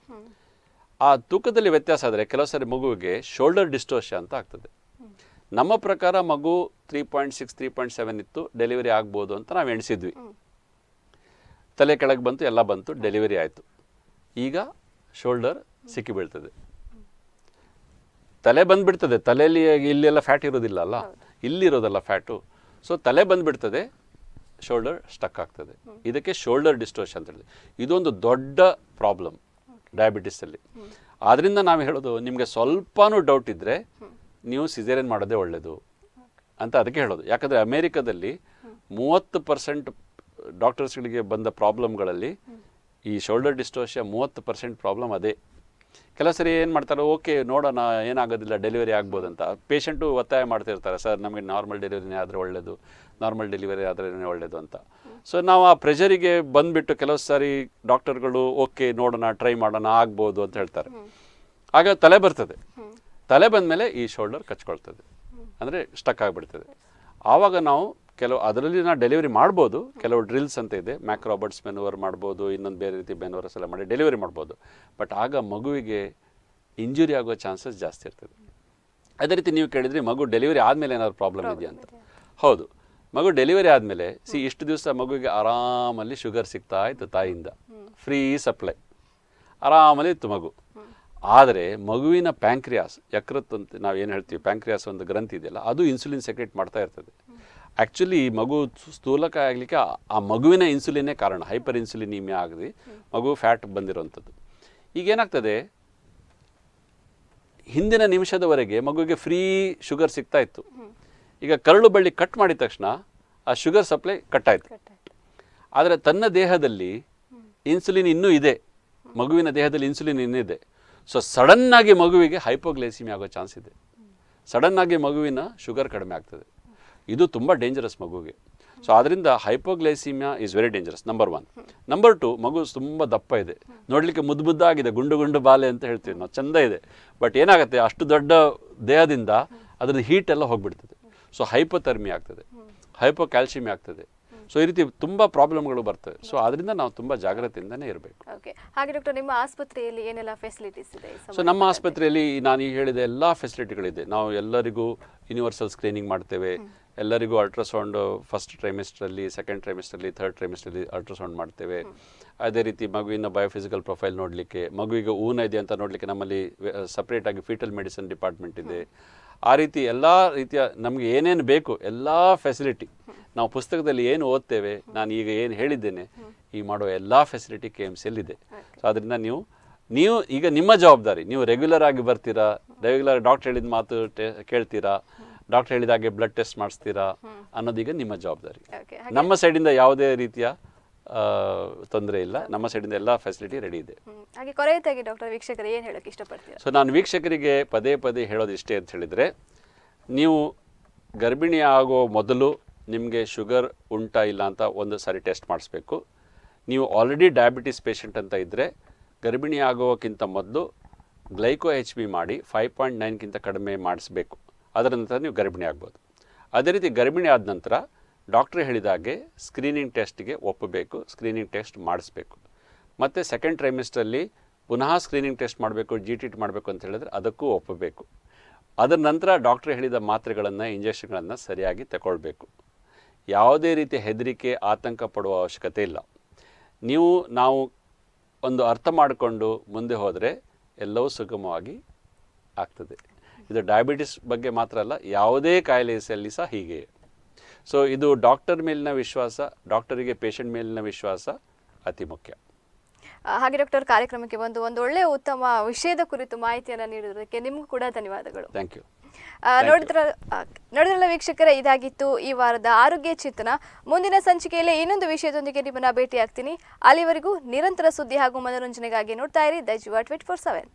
ಆ ತೂಕದಲ್ಲಿ ವ್ಯತ್ಯಾಸ ಆದರೆ ಕೆಲವು ಸಾರಿ ಮಗುವಿಗೆ ಶೋಲ್ಡರ್ ಡಿಸ್ಟೋಷನ್ ಅಂತ ಆಗ್ತದೆ ನಮ್ಮ ಪ್ರಕಾರ ಮಗು three point six three point seven ಇತ್ತು ಡೆಲಿವರಿ ಆಗ್ಬೋದು ಅಂತ ನಾವು ಎಣಿಸಿದ್ವಿ ತಲೆ ಕೆಳಗೆ ಬಂತು ಎಲ್ಲ ಬಂತು ಡೆಲಿವರಿ ಆಯಿತು ಈಗ ಶೋಲ್ಡರ್ ಸಿಕ್ಕಿ ತಲೆ ಬಂದುಬಿಡ್ತದೆ ತಲೆಯಲ್ಲಿ ಇಲ್ಲೆಲ್ಲ ಫ್ಯಾಟ್ ಇರೋದಿಲ್ಲ ಅಲ್ಲ ಇಲ್ಲಿರೋದಲ್ಲ ಫ್ಯಾಟು ಸೊ ತಲೆ ಬಂದುಬಿಡ್ತದೆ ಶೋಲ್ಡರ್ ಸ್ಟಕ್ ಆಗ್ತದೆ ಇದಕ್ಕೆ ಶೋಲ್ಡರ್ ಡಿಸ್ಟೋರ್ಷನ್ ಅಂತ ಹೇಳಿದೆ ಇದೊಂದು ದೊಡ್ಡ ಪ್ರಾಬ್ಲಮ್ ಡಯಾಬಿಟಿಸಲ್ಲಿ ಆದ್ದರಿಂದ ನಾವು ಹೇಳೋದು ನಿಮಗೆ ಸ್ವಲ್ಪನೂ ಡೌಟ್ ಇದ್ದರೆ ನೀವು ಸಿಜೇರಿಯನ್ ಮಾಡೋದೇ ಒಳ್ಳೆಯದು ಅಂತ ಅದಕ್ಕೆ ಹೇಳೋದು ಯಾಕಂದರೆ ಅಮೇರಿಕಾದಲ್ಲಿ ಮೂವತ್ತು ಪರ್ಸೆಂಟ್ ಡಾಕ್ಟರ್ಸ್ಗಳಿಗೆ ಬಂದ ಪ್ರಾಬ್ಲಮ್ಗಳಲ್ಲಿ ಈ ಶೋಲ್ಡರ್ ಡಿಸ್ಟೋಷ ಮೂವತ್ತು ಪರ್ಸೆಂಟ್ ಪ್ರಾಬ್ಲಮ್ ಅದೇ ಕೆಲವು ಸರಿ ಏನು ಮಾಡ್ತಾರೆ ಓಕೆ ನೋಡೋಣ ಏನಾಗೋದಿಲ್ಲ ಡೆಲಿವರಿ ಆಗ್ಬೋದು ಅಂತ ಪೇಷಂಟು ಒತ್ತಾಯ ಮಾಡ್ತಿರ್ತಾರೆ ಸರ್ ನಮಗೆ ನಾರ್ಮಲ್ ಡೆಲಿವರಿನೇ ಆದರೆ ಒಳ್ಳೆಯದು ನಾರ್ಮಲ್ ಡೆಲಿವರಿ ಆದರೆ ಒಳ್ಳೆಯದು ಅಂತ ಸೊ ನಾವು ಆ ಪ್ರೆಷರಿಗೆ ಬಂದುಬಿಟ್ಟು ಕೆಲವು ಸಾರಿ ಡಾಕ್ಟರ್ಗಳು ಓಕೆ ನೋಡೋಣ ಟ್ರೈ ಮಾಡೋಣ ಆಗ್ಬೋದು ಅಂತ ಹೇಳ್ತಾರೆ ಆಗ ತಲೆ ಬರ್ತದೆ ತಲೆ ಬಂದ ಮೇಲೆ ಈ ಶೋಲ್ಡರ್ ಕಚ್ಕೊಳ್ತದೆ ಅಂದರೆ ಸ್ಟಕ್ ಆಗಿಬಿಡ್ತದೆ ಆವಾಗ ನಾವು ಕೆಲವು ಅದರಲ್ಲಿ ನಾ ಡೆಲಿವರಿ ಮಾಡ್ಬೋದು ಕೆಲವು ಡ್ರಿಲ್ಸ್ ಅಂತ ಇದೆ ಮ್ಯಾಕ್ ರಾಬರ್ಟ್ಸ್ ಮೆನುವರ್ ಮಾಡ್ಬೋದು ಇನ್ನೊಂದು ಬೇರೆ ರೀತಿ ಮೆನುವರ್ಸ್ ಎಲ್ಲ ಮಾಡಿ ಡೆಲಿವರಿ ಮಾಡ್ಬೋದು ಬಟ್ ಆಗ ಮಗುವಿಗೆ ಇಂಜುರಿ ಆಗೋ ಚಾನ್ಸಸ್ ಜಾಸ್ತಿ ಇರ್ತದೆ ಅದೇ ರೀತಿ ನೀವು ಕೇಳಿದ್ರಿ ಮಗು ಡೆಲಿವರಿ ಆದಮೇಲೆ ಏನಾದರೂ ಪ್ರಾಬ್ಲಮ್ ಇದೆಯಾ ಅಂತ ಹೌದು ಮಗು ಡೆಲಿವರಿ ಆದಮೇಲೆ ಸಿ ಇಷ್ಟು ದಿವಸ ಮಗುವಿಗೆ ಆರಾಮಲ್ಲಿ ಶುಗರ್ ಸಿಗ್ತಾ ಇತ್ತು ತಾಯಿಯಿಂದ ಫ್ರೀ ಸಪ್ಲೈ ಆರಾಮಲ್ಲಿ ಇತ್ತು ಮಗು ಆದರೆ ಮಗುವಿನ ಪ್ಯಾಂಕ್ರಿಯಾಸ್ ಯಕೃತ್ ಅಂತ ನಾವು ಏನು ಹೇಳ್ತೀವಿ ಪ್ಯಾಂಕ್ರಿಯಾಸ್ ಒಂದು ಗ್ರಂಥಿ ಇದೆಯಲ್ಲ ಅದು ಇನ್ಸುಲಿನ್ ಸೆಕ್ರೇಟ್ ಮಾಡ್ತಾ ಇರ್ತದೆ ಆ್ಯಕ್ಚುಲಿ ಮಗು ಸ್ಥೂಲಕ ಆಗಲಿಕ್ಕೆ ಆ ಮಗುವಿನ ಇನ್ಸುಲಿನೇ ಕಾರಣ ಹೈಪರ್ ಇನ್ಸುಲಿನೀಮಿಯಾ ಆಗಲಿ ಮಗು ಫ್ಯಾಟ್ ಈಗ ಈಗೇನಾಗ್ತದೆ ಹಿಂದಿನ ನಿಮಿಷದವರೆಗೆ ಮಗುವಿಗೆ ಫ್ರೀ ಶುಗರ್ ಸಿಗ್ತಾ ಇತ್ತು ಈಗ ಕರಳು ಬಳ್ಳಿ ಕಟ್ ಮಾಡಿದ ತಕ್ಷಣ ಆ ಶುಗರ್ ಸಪ್ಲೈ ಕಟ್ ಆಯಿತು ಆದರೆ ತನ್ನ ದೇಹದಲ್ಲಿ ಇನ್ಸುಲಿನ್ ಇನ್ನೂ ಇದೆ ಮಗುವಿನ ದೇಹದಲ್ಲಿ ಇನ್ಸುಲಿನ್ ಇನ್ನೂ ಇದೆ ಸೊ ಸಡನ್ನಾಗಿ ಮಗುವಿಗೆ ಹೈಪೋಗ್ಲೇಸಿಮಿ ಆಗೋ ಚಾನ್ಸ್ ಇದೆ ಸಡನ್ನಾಗಿ ಮಗುವಿನ ಶುಗರ್ ಕಡಿಮೆ ಆಗ್ತದೆ ಇದು ತುಂಬ ಡೇಂಜರಸ್ ಮಗುಗೆ ಸೊ ಅದರಿಂದ hypoglycaemia is very dangerous number one number two ಮಗು ತುಂಬ ದಪ್ಪ ಇದೆ ನೋಡಲಿಕ್ಕೆ ಮುದ್ದು ಮುದ್ದಾಗಿದೆ ಗುಂಡು ಗುಂಡು ಬಾಲೆ ಅಂತ ಹೇಳ್ತೀವಿ ನಾವು ಚೆಂದ ಇದೆ ಬಟ್ ಏನಾಗುತ್ತೆ ಅಷ್ಟು ದೊಡ್ಡ ದೇಹದಿಂದ ಅದರದ್ದು ಹೀಟ್ ಎಲ್ಲ ಹೋಗ್ಬಿಡ್ತದೆ ಸೊ ಹೈಪೋಥರ್ಮಿ ಆಗ್ತದೆ ಹೈಪೋ ಕ್ಯಾಲ್ಶಿಯಮಿ ಆಗ್ತದೆ ಸೊ ಈ ರೀತಿ ತುಂಬ ಪ್ರಾಬ್ಲಮ್ಗಳು ಬರ್ತವೆ ಸೊ ಅದರಿಂದ ನಾವು ತುಂಬ ಜಾಗ್ರತೆಯಿಂದನೇ ಇರಬೇಕು ಹಾಗೆ ಡಾಕ್ಟರ್ ನಿಮ್ಮ ಆಸ್ಪತ್ರೆಯಲ್ಲಿ ಏನೆಲ್ಲ ಫೆಸಿಲಿಟೀಸ್ ಇದೆ ಸೊ ನಮ್ಮ ಆಸ್ಪತ್ರೆಯಲ್ಲಿ ನಾನು ಈಗ ಹೇಳಿದ ಎಲ್ಲ ಫೆಸಿಲಿಟಿಗಳಿದೆ ನಾವು ಎಲ್ಲರಿಗೂ ಯೂನಿವರ್ಸಲ್ ಸ್ಕ್ರೀನಿಂಗ್ ಮಾಡ್ತೇವೆ ಎಲ್ಲರಿಗೂ ಅಲ್ಟ್ರಾಸೌಂಡ್ ಫಸ್ಟ್ ಟ್ರೈಮಿಸ್ಟ್ರಲ್ಲಿ ಸೆಕೆಂಡ್ ಟ್ರೈಮಿಸ್ಟ್ರಲ್ಲಿ ಥರ್ಡ್ ಟ್ರೈಮಿಸ್ಟ್ರಲ್ಲಿ ಅಲ್ಟ್ರಾಸೌಂಡ್ ಮಾಡ್ತೇವೆ ಅದೇ ರೀತಿ ಮಗುವಿನ ಬಯೋಫಿಸಿಕಲ್ ಪ್ರೊಫೈಲ್ ನೋಡಲಿಕ್ಕೆ ಮಗುವಿಗೆ ಊನ ಇದೆ ಅಂತ ನೋಡಲಿಕ್ಕೆ ನಮ್ಮಲ್ಲಿ ಸಪ್ರೇಟಾಗಿ ಫೀಟಲ್ ಮೆಡಿಸಿನ್ ಡಿಪಾರ್ಟ್ಮೆಂಟ್ ಇದೆ ಆ ರೀತಿ ಎಲ್ಲ ರೀತಿಯ ನಮಗೆ ಏನೇನು ಬೇಕು ಎಲ್ಲ ಫೆಸಿಲಿಟಿ ನಾವು ಪುಸ್ತಕದಲ್ಲಿ ಏನು ಓದ್ತೇವೆ ನಾನು ಈಗ ಏನು ಹೇಳಿದ್ದೇನೆ ಈಗ ಮಾಡುವ ಎಲ್ಲ ಫೆಸಿಲಿಟಿ ಕೆ ಎಮ್ ಸಿಲ್ ಸೊ ಅದರಿಂದ ನೀವು ನೀವು ಈಗ ನಿಮ್ಮ ಜವಾಬ್ದಾರಿ ನೀವು ರೆಗ್ಯುಲರ್ ಆಗಿ ಬರ್ತೀರಾ ರೆಗ್ಯುಲರ್ ಡಾಕ್ಟರ್ ಹೇಳಿದ ಮಾತು ಕೇಳ್ತೀರಾ ಡಾಕ್ಟರ್ ಹೇಳಿದಾಗೆ ಬ್ಲಡ್ ಟೆಸ್ಟ್ ಮಾಡಿಸ್ತೀರಾ ಅನ್ನೋದೀಗ ನಿಮ್ಮ ಜವಾಬ್ದಾರಿ ನಮ್ಮ ಸೈಡಿಂದ ಯಾವುದೇ ರೀತಿಯ ತೊಂದರೆ ಇಲ್ಲ ನಮ್ಮ ಸೈಡಿಂದ ಎಲ್ಲ ಫೆಸಿಲಿಟಿ ರೆಡಿ ಇದೆ ಹಾಗೆ ಡಾಕ್ಟರ್ ಸೊ ನಾನು ವೀಕ್ಷಕರಿಗೆ ಪದೇ ಪದೇ ಹೇಳೋದು ಇಷ್ಟೇ ಅಂತ ಹೇಳಿದರೆ ನೀವು ಗರ್ಭಿಣಿ ಆಗೋ ಮೊದಲು ನಿಮಗೆ ಶುಗರ್ ಉಂಟಾ ಇಲ್ಲ ಅಂತ ಒಂದು ಸಾರಿ ಟೆಸ್ಟ್ ಮಾಡಿಸ್ಬೇಕು ನೀವು ಆಲ್ರೆಡಿ ಡಯಾಬಿಟಿಸ್ ಪೇಷಂಟ್ ಅಂತ ಇದ್ದರೆ ಗರ್ಭಿಣಿ ಆಗೋಕ್ಕಿಂತ ಮೊದಲು ಗ್ಲೈಕೋ ಎಚ್ ಬಿ ಮಾಡಿ ಫೈವ್ ಪಾಯಿಂಟ್ ನೈನ್ಗಿಂತ ಕಡಿಮೆ ಮಾಡಿಸ್ಬೇಕು ಅದರ ನಂತರ ನೀವು ಗರ್ಭಿಣಿ ಆಗ್ಬೋದು ಅದೇ ರೀತಿ ಗರ್ಭಿಣಿ ಆದ ನಂತರ ಡಾಕ್ಟ್ರ್ ಹೇಳಿದಾಗೆ ಸ್ಕ್ರೀನಿಂಗ್ ಟೆಸ್ಟ್ಗೆ ಒಪ್ಪಬೇಕು ಸ್ಕ್ರೀನಿಂಗ್ ಟೆಸ್ಟ್ ಮಾಡಿಸ್ಬೇಕು ಮತ್ತು ಸೆಕೆಂಡ್ ಟ್ರೈಮಿಸ್ಟಲ್ಲಿ ಪುನಃ ಸ್ಕ್ರೀನಿಂಗ್ ಟೆಸ್ಟ್ ಮಾಡಬೇಕು ಜಿ ಟಿ ಟಿ ಮಾಡಬೇಕು ಅಂತ ಹೇಳಿದ್ರೆ ಅದಕ್ಕೂ ಒಪ್ಪಬೇಕು ಅದರ ನಂತರ ಡಾಕ್ಟ್ರ್ ಹೇಳಿದ ಮಾತ್ರೆಗಳನ್ನು ಇಂಜೆಕ್ಷನ್ಗಳನ್ನು ಸರಿಯಾಗಿ ತಗೊಳ್ಬೇಕು ಯಾವುದೇ ರೀತಿ ಹೆದರಿಕೆ ಆತಂಕ ಪಡುವ ಅವಶ್ಯಕತೆ ಇಲ್ಲ ನೀವು ನಾವು ಒಂದು ಅರ್ಥ ಮಾಡಿಕೊಂಡು ಮುಂದೆ ಹೋದರೆ ಎಲ್ಲವೂ ಸುಗಮವಾಗಿ ಆಗ್ತದೆ ಇದು ಡಯಾಬಿಟಿಸ್ ಬಗ್ಗೆ ಮಾತ್ರ ಅಲ್ಲ ಯಾವುದೇ ಕಾಯಿಲೆಯಲ್ಲಿ ಸಹ ಹೀಗೆ ಸೊ ಇದು ಡಾಕ್ಟರ್ ಮೇಲಿನ ವಿಶ್ವಾಸ ಡಾಕ್ಟರಿಗೆ ಪೇಷಂಟ್ ಮೇಲಿನ ವಿಶ್ವಾಸ ಅತಿ ಮುಖ್ಯ ಹಾಗೆ ಡಾಕ್ಟರ್ ಕಾರ್ಯಕ್ರಮಕ್ಕೆ ಬಂದು ಒಂದು ಒಳ್ಳೆಯ ಉತ್ತಮ ವಿಷಯದ ಕುರಿತು ಮಾಹಿತಿಯನ್ನು ನೀಡಿರೋದಕ್ಕೆ ನಿಮ್ಗೂ ಕೂಡ ಧನ್ಯವಾದಗಳು ಥ್ಯಾಂಕ್ ಯು ನೋಡಿದ್ರ ನೋಡಿದ್ರಲ್ಲ ವೀಕ್ಷಕರೇ ಇದಾಗಿತ್ತು ಈ ವಾರದ ಆರೋಗ್ಯ ಚಿಂತನ ಮುಂದಿನ ಸಂಚಿಕೆಯಲ್ಲಿ ಇನ್ನೊಂದು ವಿಷಯದೊಂದಿಗೆ ನಿಮ್ಮನ್ನ ಭೇಟಿಯಾಗ್ತೀನಿ ಅಲ್ಲಿವರೆಗೂ ನಿರಂತರ ಸುದ್ದಿ ಹಾಗೂ ಮನೋರಂಜನೆಗಾಗಿ ನೋಡ್ತಾ ಇರಿ ದಜ್ವಾ ಟ್ವೆಂಟಿ ಫೋರ್ ಸೆವೆನ್